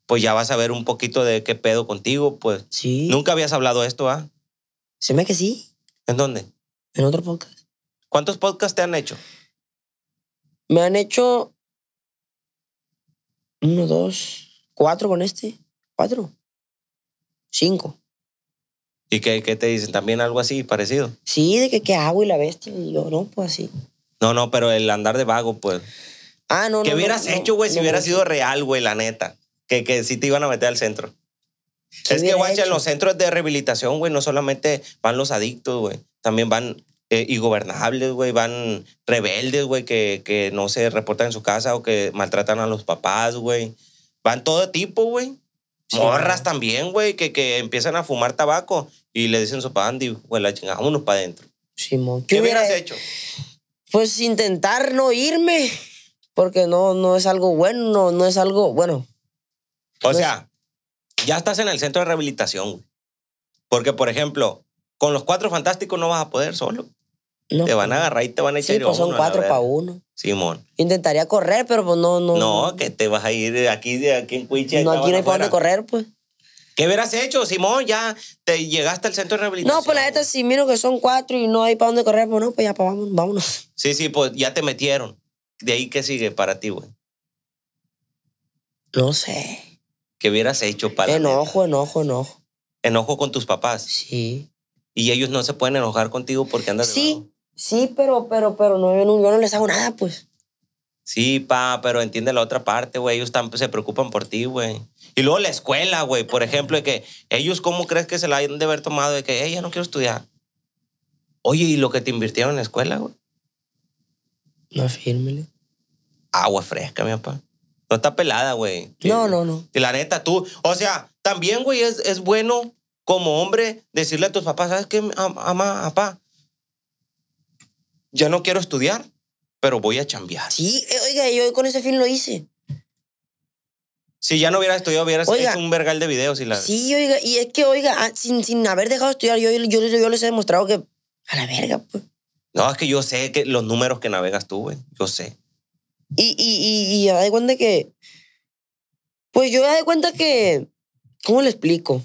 pues ya vas a ver un poquito de qué pedo contigo, pues. Sí. Nunca habías hablado esto, ¿ah? Se me que sí. ¿En dónde? En otro podcast. ¿Cuántos podcasts te han hecho? Me han hecho uno, dos, cuatro con este. Cuatro. Cinco. ¿Y qué, qué te dicen? ¿También algo así parecido? Sí, de que qué hago y la bestia. Y yo, no, pues así. No, no, pero el andar de vago, pues. Ah, no, no. ¿Qué hubieras hecho, güey, si hubiera sido real, güey, la neta? Que, que sí te iban a meter al centro. Es que, guacha, en los centros de rehabilitación, güey, no solamente van los adictos, güey. También van y eh, gobernables, güey, van rebeldes, güey, que, que no se reportan en su casa o que maltratan a los papás, güey. Van todo tipo, güey. Morras también, güey, que, que empiezan a fumar tabaco y le dicen su papá, Andy, güey, la chingada, uno para adentro. ¿Qué, hubieras hecho? Pues intentar no irme, porque no, no es algo bueno, no, es algo bueno. O sea, ya estás en el centro de rehabilitación, güey. Porque, por ejemplo, con los cuatro fantásticos no vas a poder solo te van a pues. agarrar y te van a echar. Sí, pues, son cuatro para uno. Simón. Intentaría correr, pero pues no, no. No, que te vas a ir de aquí, de aquí en Cuiche. No, aquí no hay para dónde correr, pues. ¿Qué hubieras hecho, Simón? Ya te llegaste al centro de rehabilitación. No, pues la neta, pues. si miro que son cuatro y no hay para dónde correr, pues no, pues ya, pa vámonos, vámonos. Sí, sí, pues ya te metieron. ¿De ahí qué sigue para ti, güey? No sé. ¿Qué hubieras hecho para Enojo, enojo, enojo. ¿Enojo con tus papás? Sí. ¿Y ellos no se pueden enojar contigo porque andas Sí, Sí, pero, pero, pero no, yo, no, les hago nada, pues. Sí, pa, pero entiende la otra parte, güey. Ellos se preocupan por ti, güey. Y luego la escuela, güey, por ejemplo, de que ellos, ¿cómo crees que se la han de haber tomado? De que, hey, no quiero estudiar. Oye, ¿y lo que te invirtieron en la escuela, güey? No, fírmele. Agua fresca, mi papá. No está pelada, güey. No, no, no. Y la neta, tú. O sea, también, güey, es, bueno como hombre decirle a tus papás, ¿sabes qué, mamá, papá? ya no quiero estudiar, pero voy a chambear. Sí, eh, oiga, yo con ese fin lo hice. Si ya no hubiera estudiado, hubiera sido un vergal de videos y la... Sí, oiga, y es que, oiga, ah, sin, sin haber dejado de estudiar, yo, yo, les he demostrado que a la verga, pues. No, es que yo sé que los números que navegas tú, güey. Yo sé. Y, y, y, y ya de cuenta que. Pues yo ya de cuenta que. ¿Cómo le explico?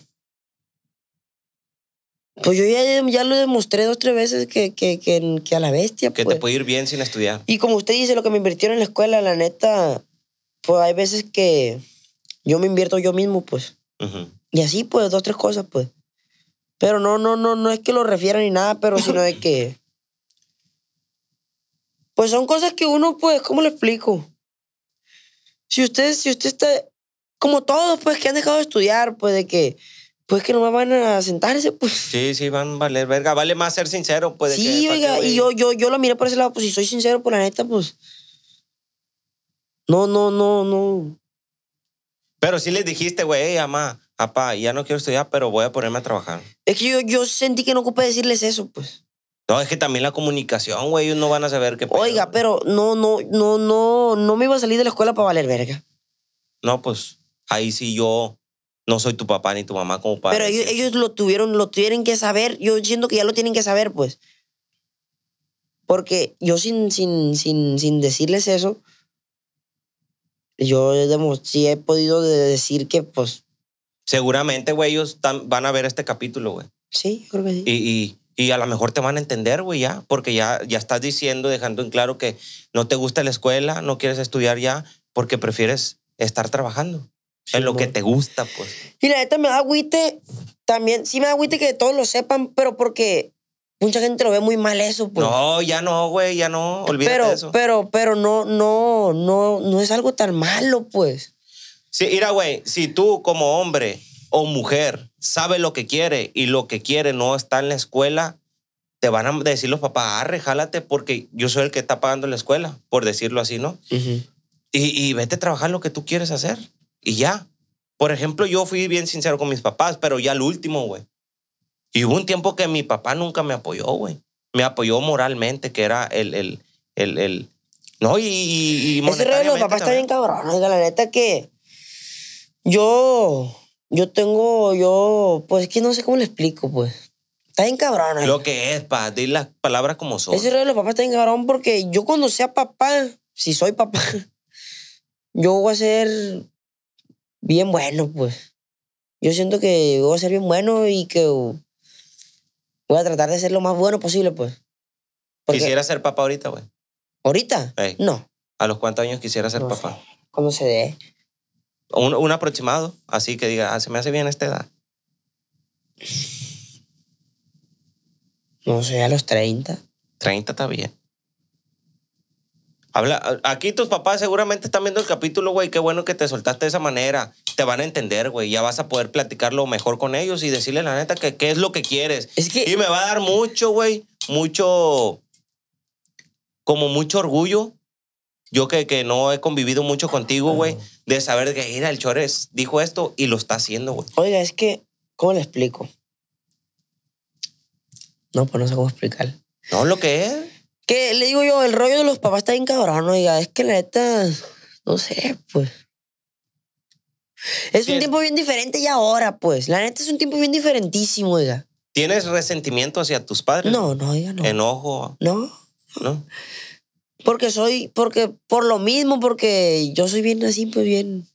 Pues yo ya, ya, lo demostré dos tres veces que, que, que, a la bestia. Que te pues. puede ir bien sin estudiar. Y como usted dice, lo que me invirtieron en la escuela, la neta, pues hay veces que yo me invierto yo mismo, pues. Y así, pues, dos tres cosas, pues. Pero no, no, no, no es que lo refiera ni nada, pero sino de que. Pues son cosas que uno, pues, ¿cómo le explico? Si usted, si usted está. Como todos, pues, que han dejado de estudiar, pues, de que pues que me van a sentarse, pues. Sí, sí, van a valer verga. Vale más ser sincero, pues. Sí, oiga, y yo, yo, yo lo miré por ese lado, pues si soy sincero, por pues, la neta, pues. No, no, no, no. Pero sí les dijiste, güey, mamá, papá, ya no quiero estudiar, pero voy a ponerme a trabajar. Es que yo, sentí que no ocupé decirles eso, pues. No, es que también la comunicación, güey, ellos no van a saber qué. Oiga, pero no, no, no, no, no me iba a salir de la escuela para valer verga. No, pues ahí sí yo no soy tu papá ni tu mamá como padre. Pero ellos, lo tuvieron, lo tienen que saber. Yo siento que ya lo tienen que saber, pues. Porque yo sin, sin, sin, sin decirles eso, yo sí he podido decir que, pues... Seguramente, güey, ellos van a ver este capítulo, güey. Sí, sí. Y, a lo mejor te van a entender, güey, ya. Porque ya, ya estás diciendo, dejando en claro que no te gusta la escuela, no quieres estudiar ya, porque prefieres estar trabajando en lo que te gusta, pues. Y la neta me da agüite también. Sí me da agüite que todos lo sepan, pero porque mucha gente lo ve muy mal eso, pues. No, ya no, güey, ya no. Olvídate pero, eso. Pero, pero no, no, no, no es algo tan malo, pues. Sí, mira, güey, si tú como hombre o mujer sabes lo que quiere y lo que quiere no está en la escuela, te van a decir los papás, arre, jálate, porque yo soy el que está pagando la escuela, por decirlo así, ¿no? y, y vete a trabajar lo que tú quieres hacer. Y ya. Por ejemplo, yo fui bien sincero con mis papás, pero ya al último, güey. Y hubo un tiempo que mi papá nunca me apoyó, güey. Me apoyó moralmente, que era el, el, el, no, y, Ese rey de los papás está bien cabrón. Oiga, la neta que yo, yo tengo, yo, pues que no sé cómo le explico, pues. Está bien cabrón. Lo que es, pa, decir las palabras como son. Ese rey de los papás está bien cabrón porque yo cuando sea papá, si soy papá, yo voy a ser bien bueno, pues. Yo siento que voy a ser bien bueno y que voy a tratar de ser lo más bueno posible, pues. ¿Quisiera ser papá ahorita, güey? ¿Ahorita? No. ¿A los cuántos años quisiera ser papá? ¿Cómo se dé? Un, un, aproximado, así que diga, ah, se me hace bien esta edad. No sé, a los 30. 30 está bien. Habla, aquí tus papás seguramente están viendo el capítulo, güey. Qué bueno que te soltaste de esa manera. Te van a entender, güey. Ya vas a poder platicarlo mejor con ellos y decirles la neta que qué es lo que quieres. Y me va a dar mucho, güey. Mucho. Como mucho orgullo. Yo que, que no he convivido mucho contigo, güey. De saber que, mira, el Chores dijo esto y lo está haciendo, güey. Oiga, es que, ¿cómo le explico? No, pues no sé cómo explicar. No, lo que es. Que le digo yo, el rollo de los papás está bien cabrón, oiga, es que la neta, no sé, pues. Es un tiempo bien diferente y ahora, pues. La neta es un tiempo bien diferentísimo, oiga. ¿Tienes resentimiento hacia tus padres? No, no, oiga, no. ¿Enojo? No. ¿No? Porque soy, porque, por lo mismo, porque yo soy bien así, pues bien.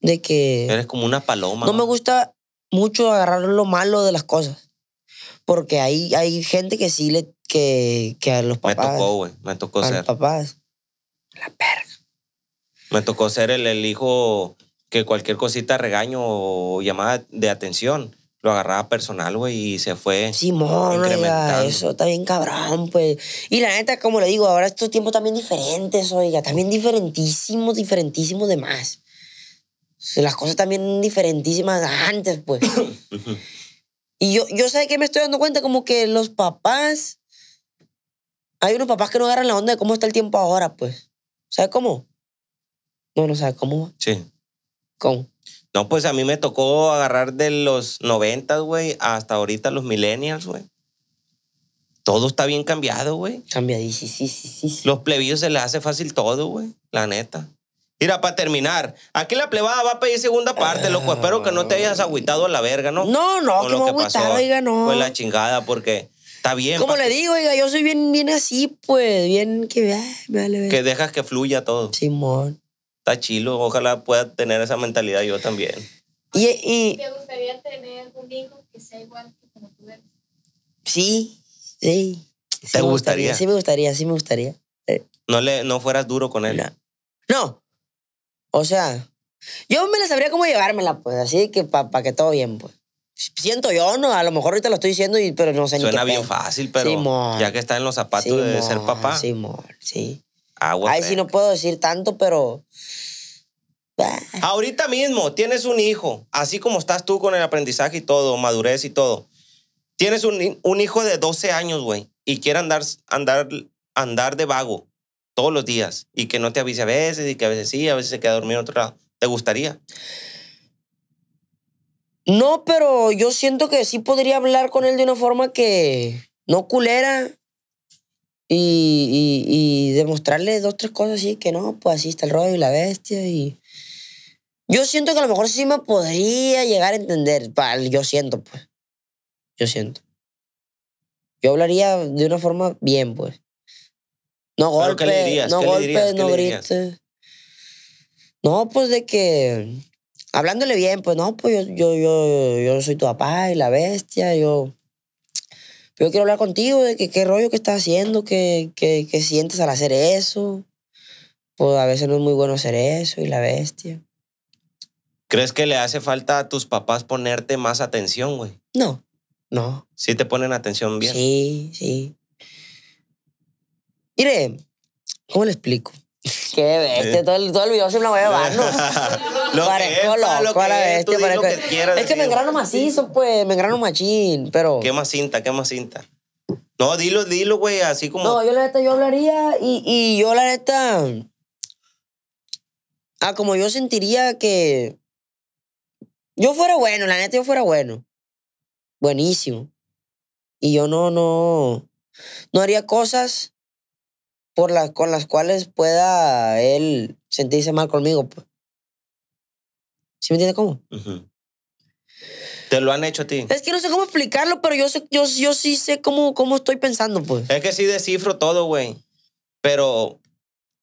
De que. Eres como una paloma. No me gusta mucho agarrar lo malo de las cosas. Porque hay, hay gente que sí le. que, que a los papás. Me tocó, güey. Me tocó ser. Los papás. La perra. Me tocó ser el, el hijo que cualquier cosita, regaño o llamada de atención, lo agarraba personal, güey, y se fue. Simón, oiga, eso también cabrón, pues. Y la neta, como le digo, ahora estos tiempos también diferentes, oiga, también diferentísimos, diferentísimos de más. Las cosas también diferentísimas antes, pues. Y yo, sé que me estoy dando cuenta como que los papás, hay unos papás que no agarran la onda de cómo está el tiempo ahora, pues. ¿Sabes cómo? No, no sabes cómo Sí. ¿Cómo? No, pues a mí me tocó agarrar de los 90, güey, hasta ahorita los millennials, güey. Todo está bien cambiado, güey. Cambiadísimo, sí, sí, sí, sí. Los plebillos se les hace fácil todo, güey, la neta. Mira, para terminar, aquí la plebada va a pedir segunda parte, loco. Ah, Espero que no te hayas agüitado a la verga, ¿no? No, no, Con que me agüitado, oiga, no. Pues la chingada, porque está bien. Como le digo, oiga, yo soy bien, bien así, pues, bien que ay, Que dejas que fluya todo. Simón. Está chilo, ojalá pueda tener esa mentalidad yo también. Y, ¿Te gustaría tener un hijo que sea igual que como tú eres? Sí, sí. ¿Te gustaría? Sí me gustaría, sí me gustaría. Eh. No, le, no fueras duro con él. no. O sea, yo me la sabría cómo llevármela, pues, así que para que todo bien, pues. Siento yo, no, a lo mejor ahorita lo estoy diciendo, y, pero no sé ni Suena bien fácil, pero ya que está en los zapatos de ser papá. Simón, sí. Agua Ay, sí, no puedo decir tanto, pero. Ahorita mismo tienes un hijo, así como estás tú con el aprendizaje y todo, madurez y todo. Tienes un, hijo de 12 años, güey, y quiere andar, andar, andar de vago todos los días y que no te avise a veces y que a veces sí, a veces se queda dormido otro lado. ¿Te gustaría? No, pero yo siento que sí podría hablar con él de una forma que no culera y, y, demostrarle dos, tres cosas así, que no, pues así está el rollo y la bestia y... Yo siento que a lo mejor sí me podría llegar a entender, yo siento, pues. Yo siento. Yo hablaría de una forma bien, pues. No golpes, no golpes, no grites. No, pues de que hablándole bien, pues no, pues yo, yo, yo, yo soy tu papá y la bestia, yo, yo quiero hablar contigo de qué rollo que estás haciendo, que, sientes al hacer eso. Pues a veces no es muy bueno hacer eso y la bestia. ¿Crees que le hace falta a tus papás ponerte más atención, güey? No, no. ¿Sí te ponen atención bien? Sí, sí. Mire, ¿cómo le explico? Qué bestia, eh. todo el, todo el video siempre me voy a llevar, ¿no? lo parezco loco que es, Que es que me engrano macizo, pues, me engrano machín, pero... ¿Qué más cinta, qué más cinta? No, dilo, dilo, güey, así como... No, yo la neta, yo hablaría y, y yo la neta... Ah, como yo sentiría que... Yo fuera bueno, la neta, yo fuera bueno. Buenísimo. Y yo no, no... No haría cosas por las con las cuales pueda él sentirse mal conmigo. Pues. ¿Sí me entiendes cómo? ¿Te lo han hecho a ti? Es que no sé cómo explicarlo, pero yo, sé, yo, yo sí sé cómo, cómo estoy pensando, pues. Es que sí descifro todo, güey. Pero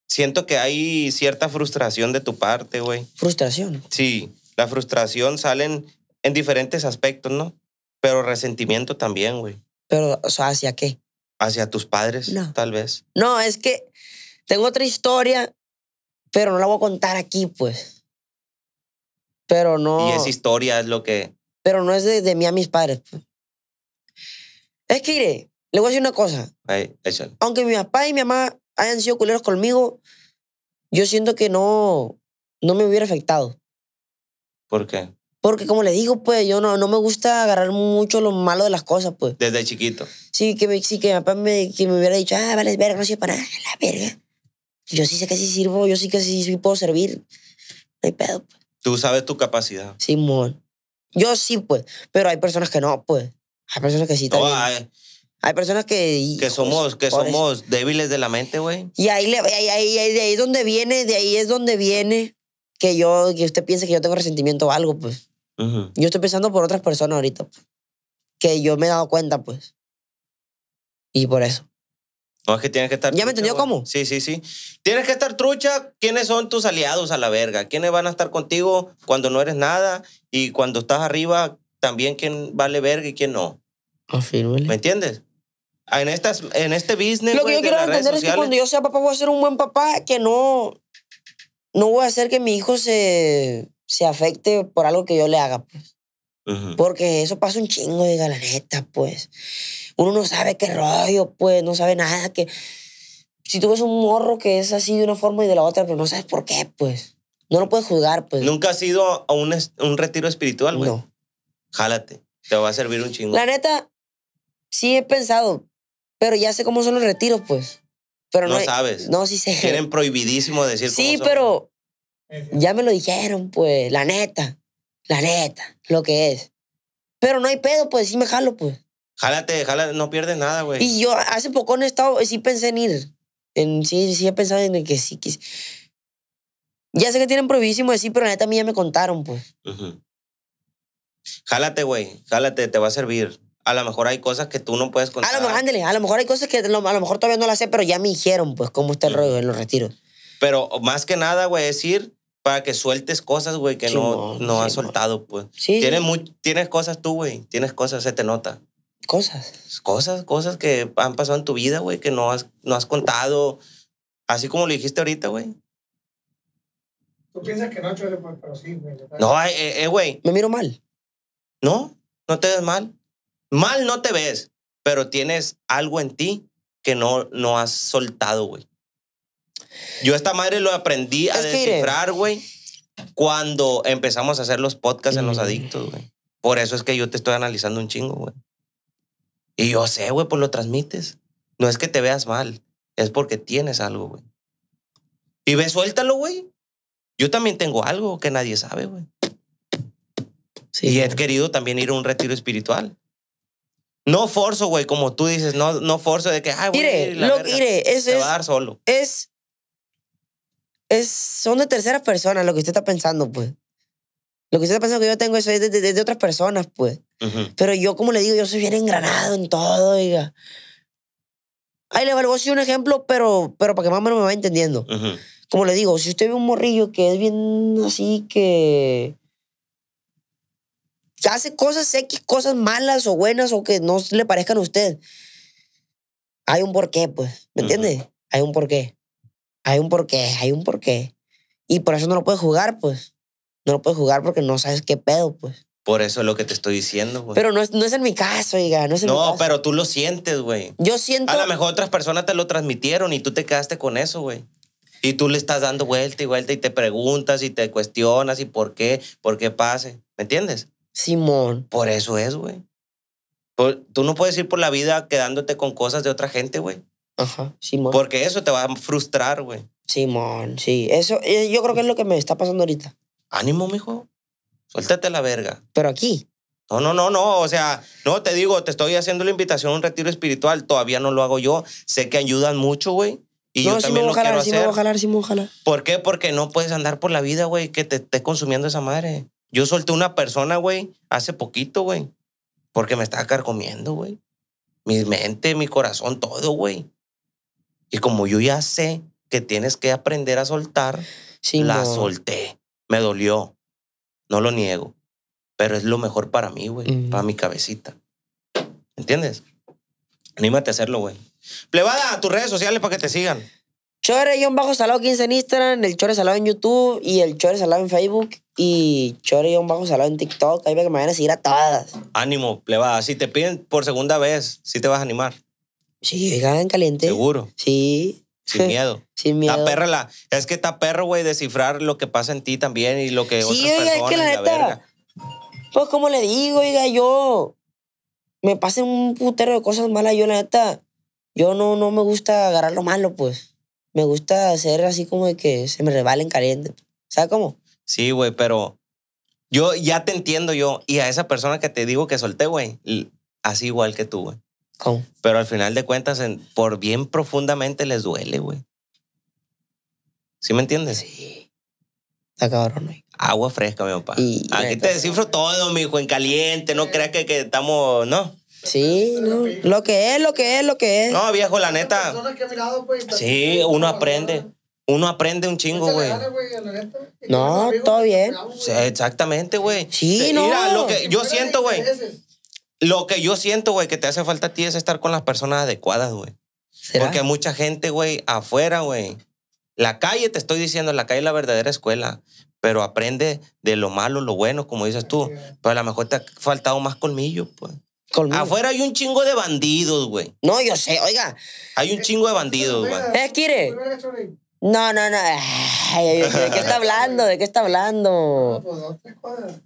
siento que hay cierta frustración de tu parte, güey. ¿Frustración? Sí. La frustración salen en diferentes aspectos, ¿no? Pero resentimiento también, güey. Pero, o sea, ¿hacia qué? hacia tus padres, no. tal vez. No, es que tengo otra historia, pero no la voy a contar aquí, pues. Pero no. Y esa historia es lo que. Pero no es de, mí a mis padres. Pues. Es que le voy a decir una cosa. Aunque mi papá y mi mamá hayan sido culeros conmigo, yo siento que no, no me hubiera afectado. ¿Por qué? Porque como le digo, pues yo no, no me gusta agarrar mucho lo malo de las cosas, pues. Desde chiquito. Sí, que, me, que mi papá me, que me hubiera dicho, ah, vale, verga, no sirve para nada, la verga. Yo sí sé que sí sirvo, yo sí que sí, puedo servir. No hay pedo. Pues. Tú sabes tu capacidad. Sí, Simón. Yo sí, pues. Pero hay personas que no, pues. Hay personas que sí también. Hay, hay personas que. Que somos, que somos débiles de la mente, güey. Y ahí, ahí, ahí, de ahí es donde viene, de ahí es donde viene que yo, que usted piense que yo tengo resentimiento o algo, pues. Yo estoy pensando por otras personas ahorita, pues. Que yo me he dado cuenta, pues. Y por eso. No, es que tienes que estar. ¿Ya me entendió cómo? Sí, sí, sí. Tienes que estar trucha. ¿Quiénes son tus aliados a la verga? ¿Quiénes van a estar contigo cuando no eres nada? Y cuando estás arriba, también quién vale verga y quién no. Afírmale. ¿Me entiendes? En, estas, en este business. Lo que yo quiero entender es que cuando yo sea papá, voy a ser un buen papá que no. No voy a hacer que mi hijo se, se afecte por algo que yo le haga, pues. Porque eso pasa un chingo, diga la neta, pues. Uno no sabe qué rollo, pues, no sabe nada. que Si tú ves un morro que es así de una forma y de la otra, pero no sabes por qué, pues. No lo puedes juzgar, pues. ¿Nunca has ido a un, un retiro espiritual, güey? No. Jálate, te va a servir un chingo. La neta, sí he pensado, pero ya sé cómo son los retiros, pues. Pero no, sabes. No, sí sé. quieren prohibidísimo decir Sí, pero ya me lo dijeron, pues, la neta. La neta, lo que es. Pero no hay pedo, pues sí me jalo, pues. Jálate, jálate, no pierdes nada, güey. Y yo hace poco no he estado, sí pensé en ir. En, sí, sí he pensado en que sí Ya sé que tienen prohibidísimo decir, pero la neta a mí ya me contaron, pues. Jálate, güey, jálate, te va a servir. A lo mejor hay cosas que tú no puedes contar. A lo mejor, ándale, a lo mejor hay cosas que a lo mejor todavía no las sé, pero ya me dijeron, pues, cómo está el rollo en los retiros. Pero más que nada, güey, decir, para que sueltes cosas, güey, que no, no, has soltado, pues. Sí. Tienes, tienes cosas tú, güey. Tienes cosas, se te nota. Cosas. Cosas, cosas que han pasado en tu vida, güey, que no has, no has contado. Así como lo dijiste ahorita, güey. Tú piensas que no, pues, pero sí, güey. No, eh, eh, eh, güey. Me miro mal. No, no te ves mal. Mal no te ves, pero tienes algo en ti que no, no has soltado, güey. Yo esta madre lo aprendí a descifrar, güey, cuando empezamos a hacer los podcasts en Los Adictos, güey. Por eso es que yo te estoy analizando un chingo, güey. Y yo sé, güey, pues lo transmites. No es que te veas mal, es porque tienes algo, güey. Y ve, suéltalo, güey. Yo también tengo algo que nadie sabe, güey. y he querido también ir a un retiro espiritual. No forzo, güey, como tú dices, no, no forzo de que, ay, güey, lo, va a dar solo. Es es, son de terceras personas lo que usted está pensando, pues. Lo que usted está pensando que yo tengo eso es de, otras personas, pues. Pero yo, como le digo, yo soy bien engranado en todo, diga Ahí le valgo así un ejemplo, pero, pero para que más o menos me va entendiendo. Como le digo, si usted ve un morrillo que es bien así, que hace cosas X, cosas malas o buenas o que no le parezcan a usted, hay un porqué, pues. ¿Me entiende? Hay un porqué. Hay un porqué, hay un porqué. Y por eso no lo puedes jugar, pues. No lo puedes jugar porque no sabes qué pedo, pues. Por eso es lo que te estoy diciendo, güey. Pues. Pero no es, en mi caso, diga. No, es en pero tú lo sientes, güey. Yo siento. A lo mejor otras personas te lo transmitieron y tú te quedaste con eso, güey. Y tú le estás dando vuelta y vuelta y te preguntas y te cuestionas y por qué, por qué pase. ¿Me entiendes? Simón. Por eso es, güey. Tú no puedes ir por la vida quedándote con cosas de otra gente, güey. Ajá, Simón. Porque eso te va a frustrar, güey. Simón, sí. Eso eh, yo creo que es lo que me está pasando ahorita. Ánimo, mijo. Suéltate la verga. Pero aquí. No, no, no, no. O sea, no te digo, te estoy haciendo la invitación a un retiro espiritual. Todavía no lo hago yo. Sé que ayudan mucho, güey. Y no, yo sí también me voy a jalar, sí Me voy a jalar, sí me voy a jalar. ¿Por qué? Porque no puedes andar por la vida, güey, que te estés consumiendo esa madre. Yo solté una persona, güey, hace poquito, güey. Porque me estaba carcomiendo, güey. Mi mente, mi corazón, todo, güey. Y como yo ya sé que tienes que aprender a soltar, la solté. Me dolió. No lo niego. Pero es lo mejor para mí, güey. Para mi cabecita. ¿Entiendes? Anímate a hacerlo, güey. Plebada, a tus redes sociales para que te sigan. Chore-Bajo Salado 15 en Instagram, el Chore Salado en YouTube y el Chore Salado en Facebook y Chore-Bajo Salado en TikTok. Ahí ve que me van a seguir a todas. Ánimo, plebada. Si te piden por segunda vez, si ¿sí te vas a animar. Sí, en caliente. Seguro. Sí. Sin miedo. Sin miedo. Está perra la. Es que está perro, güey, descifrar lo que pasa en ti también y lo que sí, otras oiga, es que la, neta, Pues como le digo, oiga, yo. Me pasen un putero de cosas malas. Yo, la neta, yo no, no me gusta agarrar lo malo, pues. Me gusta hacer así como de que se me rebalen caliente. ¿Sabes cómo? Sí, güey, pero. Yo ya te entiendo yo. Y a esa persona que te digo que solté, güey, así igual que tú, güey. Pero al final de cuentas, por bien profundamente les duele, güey. ¿Sí me entiendes? Sí. Está cabrón, Agua fresca, mi papá. Aquí te descifro todo, mi hijo, en caliente. No creas que, estamos, ¿no? Sí, no. Lo que es, lo que es, lo que es. No, viejo, la neta. Pues, sí, uno aprende. Uno aprende un chingo, güey. No, todo bien. exactamente, güey. Sí, no. Mira, lo que yo siento, güey. Lo que yo siento, güey, que te hace falta a ti es estar con las personas adecuadas, güey. Porque mucha gente, güey, afuera, güey. La calle, te estoy diciendo, la calle es la verdadera escuela. Pero aprende de lo malo, lo bueno, como dices tú. Pero a lo mejor te ha faltado más colmillo, pues. Afuera hay un chingo de bandidos, güey. No, yo sé, oiga. Hay un chingo de bandidos, güey. ¿Eh, quiere? No, no, no. ¿De qué está hablando? ¿De qué está hablando? Ah, pues,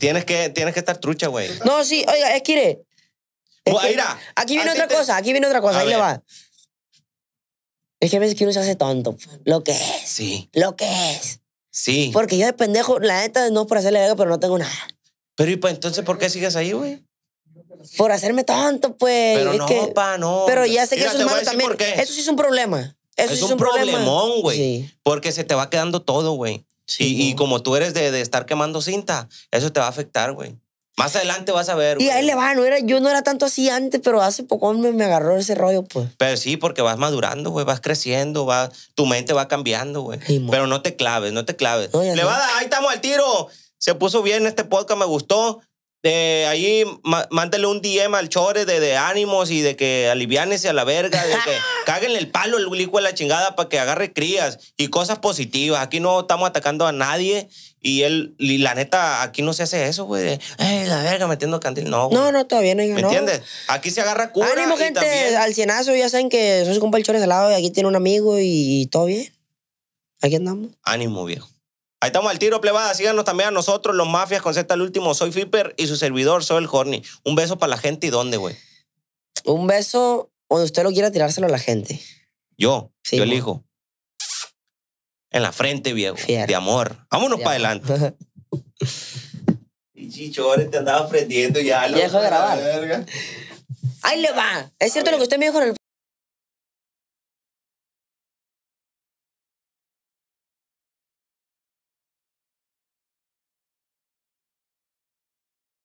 Tienes que, tienes que estar trucha, güey. No, sí, oiga, es que aquí viene otra cosa, aquí viene otra cosa, ahí le va. Es que a veces que uno se hace tonto. Lo que es. Sí. Lo que es. Sí. Porque yo de pendejo, la neta, no por hacerle algo, pero no tengo nada. Pero y pues entonces, ¿por qué sigues ahí, güey? Por hacerme tonto, pues. Pero no, pa, no. Pero ya sé que eso es también. Eso sí es un problema. Eso es, un, es un problemón, güey. Sí. Porque se te va quedando todo, güey. Y, como tú eres de, estar quemando cinta, eso te va a afectar, güey. Más adelante vas a ver. Y ahí le va, no era, yo no era tanto así antes, pero hace poco me, me, agarró ese rollo, pues. Pero sí, porque vas madurando, güey, vas creciendo, va, tu mente va cambiando, güey. pero no te claves, no te claves. le va a ahí estamos al tiro. Se puso bien este podcast, me gustó de ahí mándale un DM al chore de, ánimos y de que aliviánese a la verga, de que cáguenle el palo al hijo de la chingada para que agarre crías y cosas positivas. Aquí no estamos atacando a nadie y él, la neta, aquí no se hace eso, güey. Eh, la verga, metiendo cantil No, No, no, todavía no. ¿Me entiendes? Aquí se agarra cura. Ánimo, gente, al cienazo, ya saben que soy compa el chore salado y aquí tiene un amigo y, y todo bien. Aquí andamos. Ánimo, viejo. Ahí estamos al tiro, plebada. Síganos también a nosotros, los mafias con Z al último. Soy Fipper y su servidor, soy el Horny. Un beso para la gente y dónde, güey. Un beso donde usted lo quiera tirárselo a la gente. Yo, yo elijo. En la frente, viejo. De amor. Vámonos para adelante. y chichores, te andaba prendiendo ya. viejo de grabar. Ahí le va. Es cierto lo que usted me dijo en el.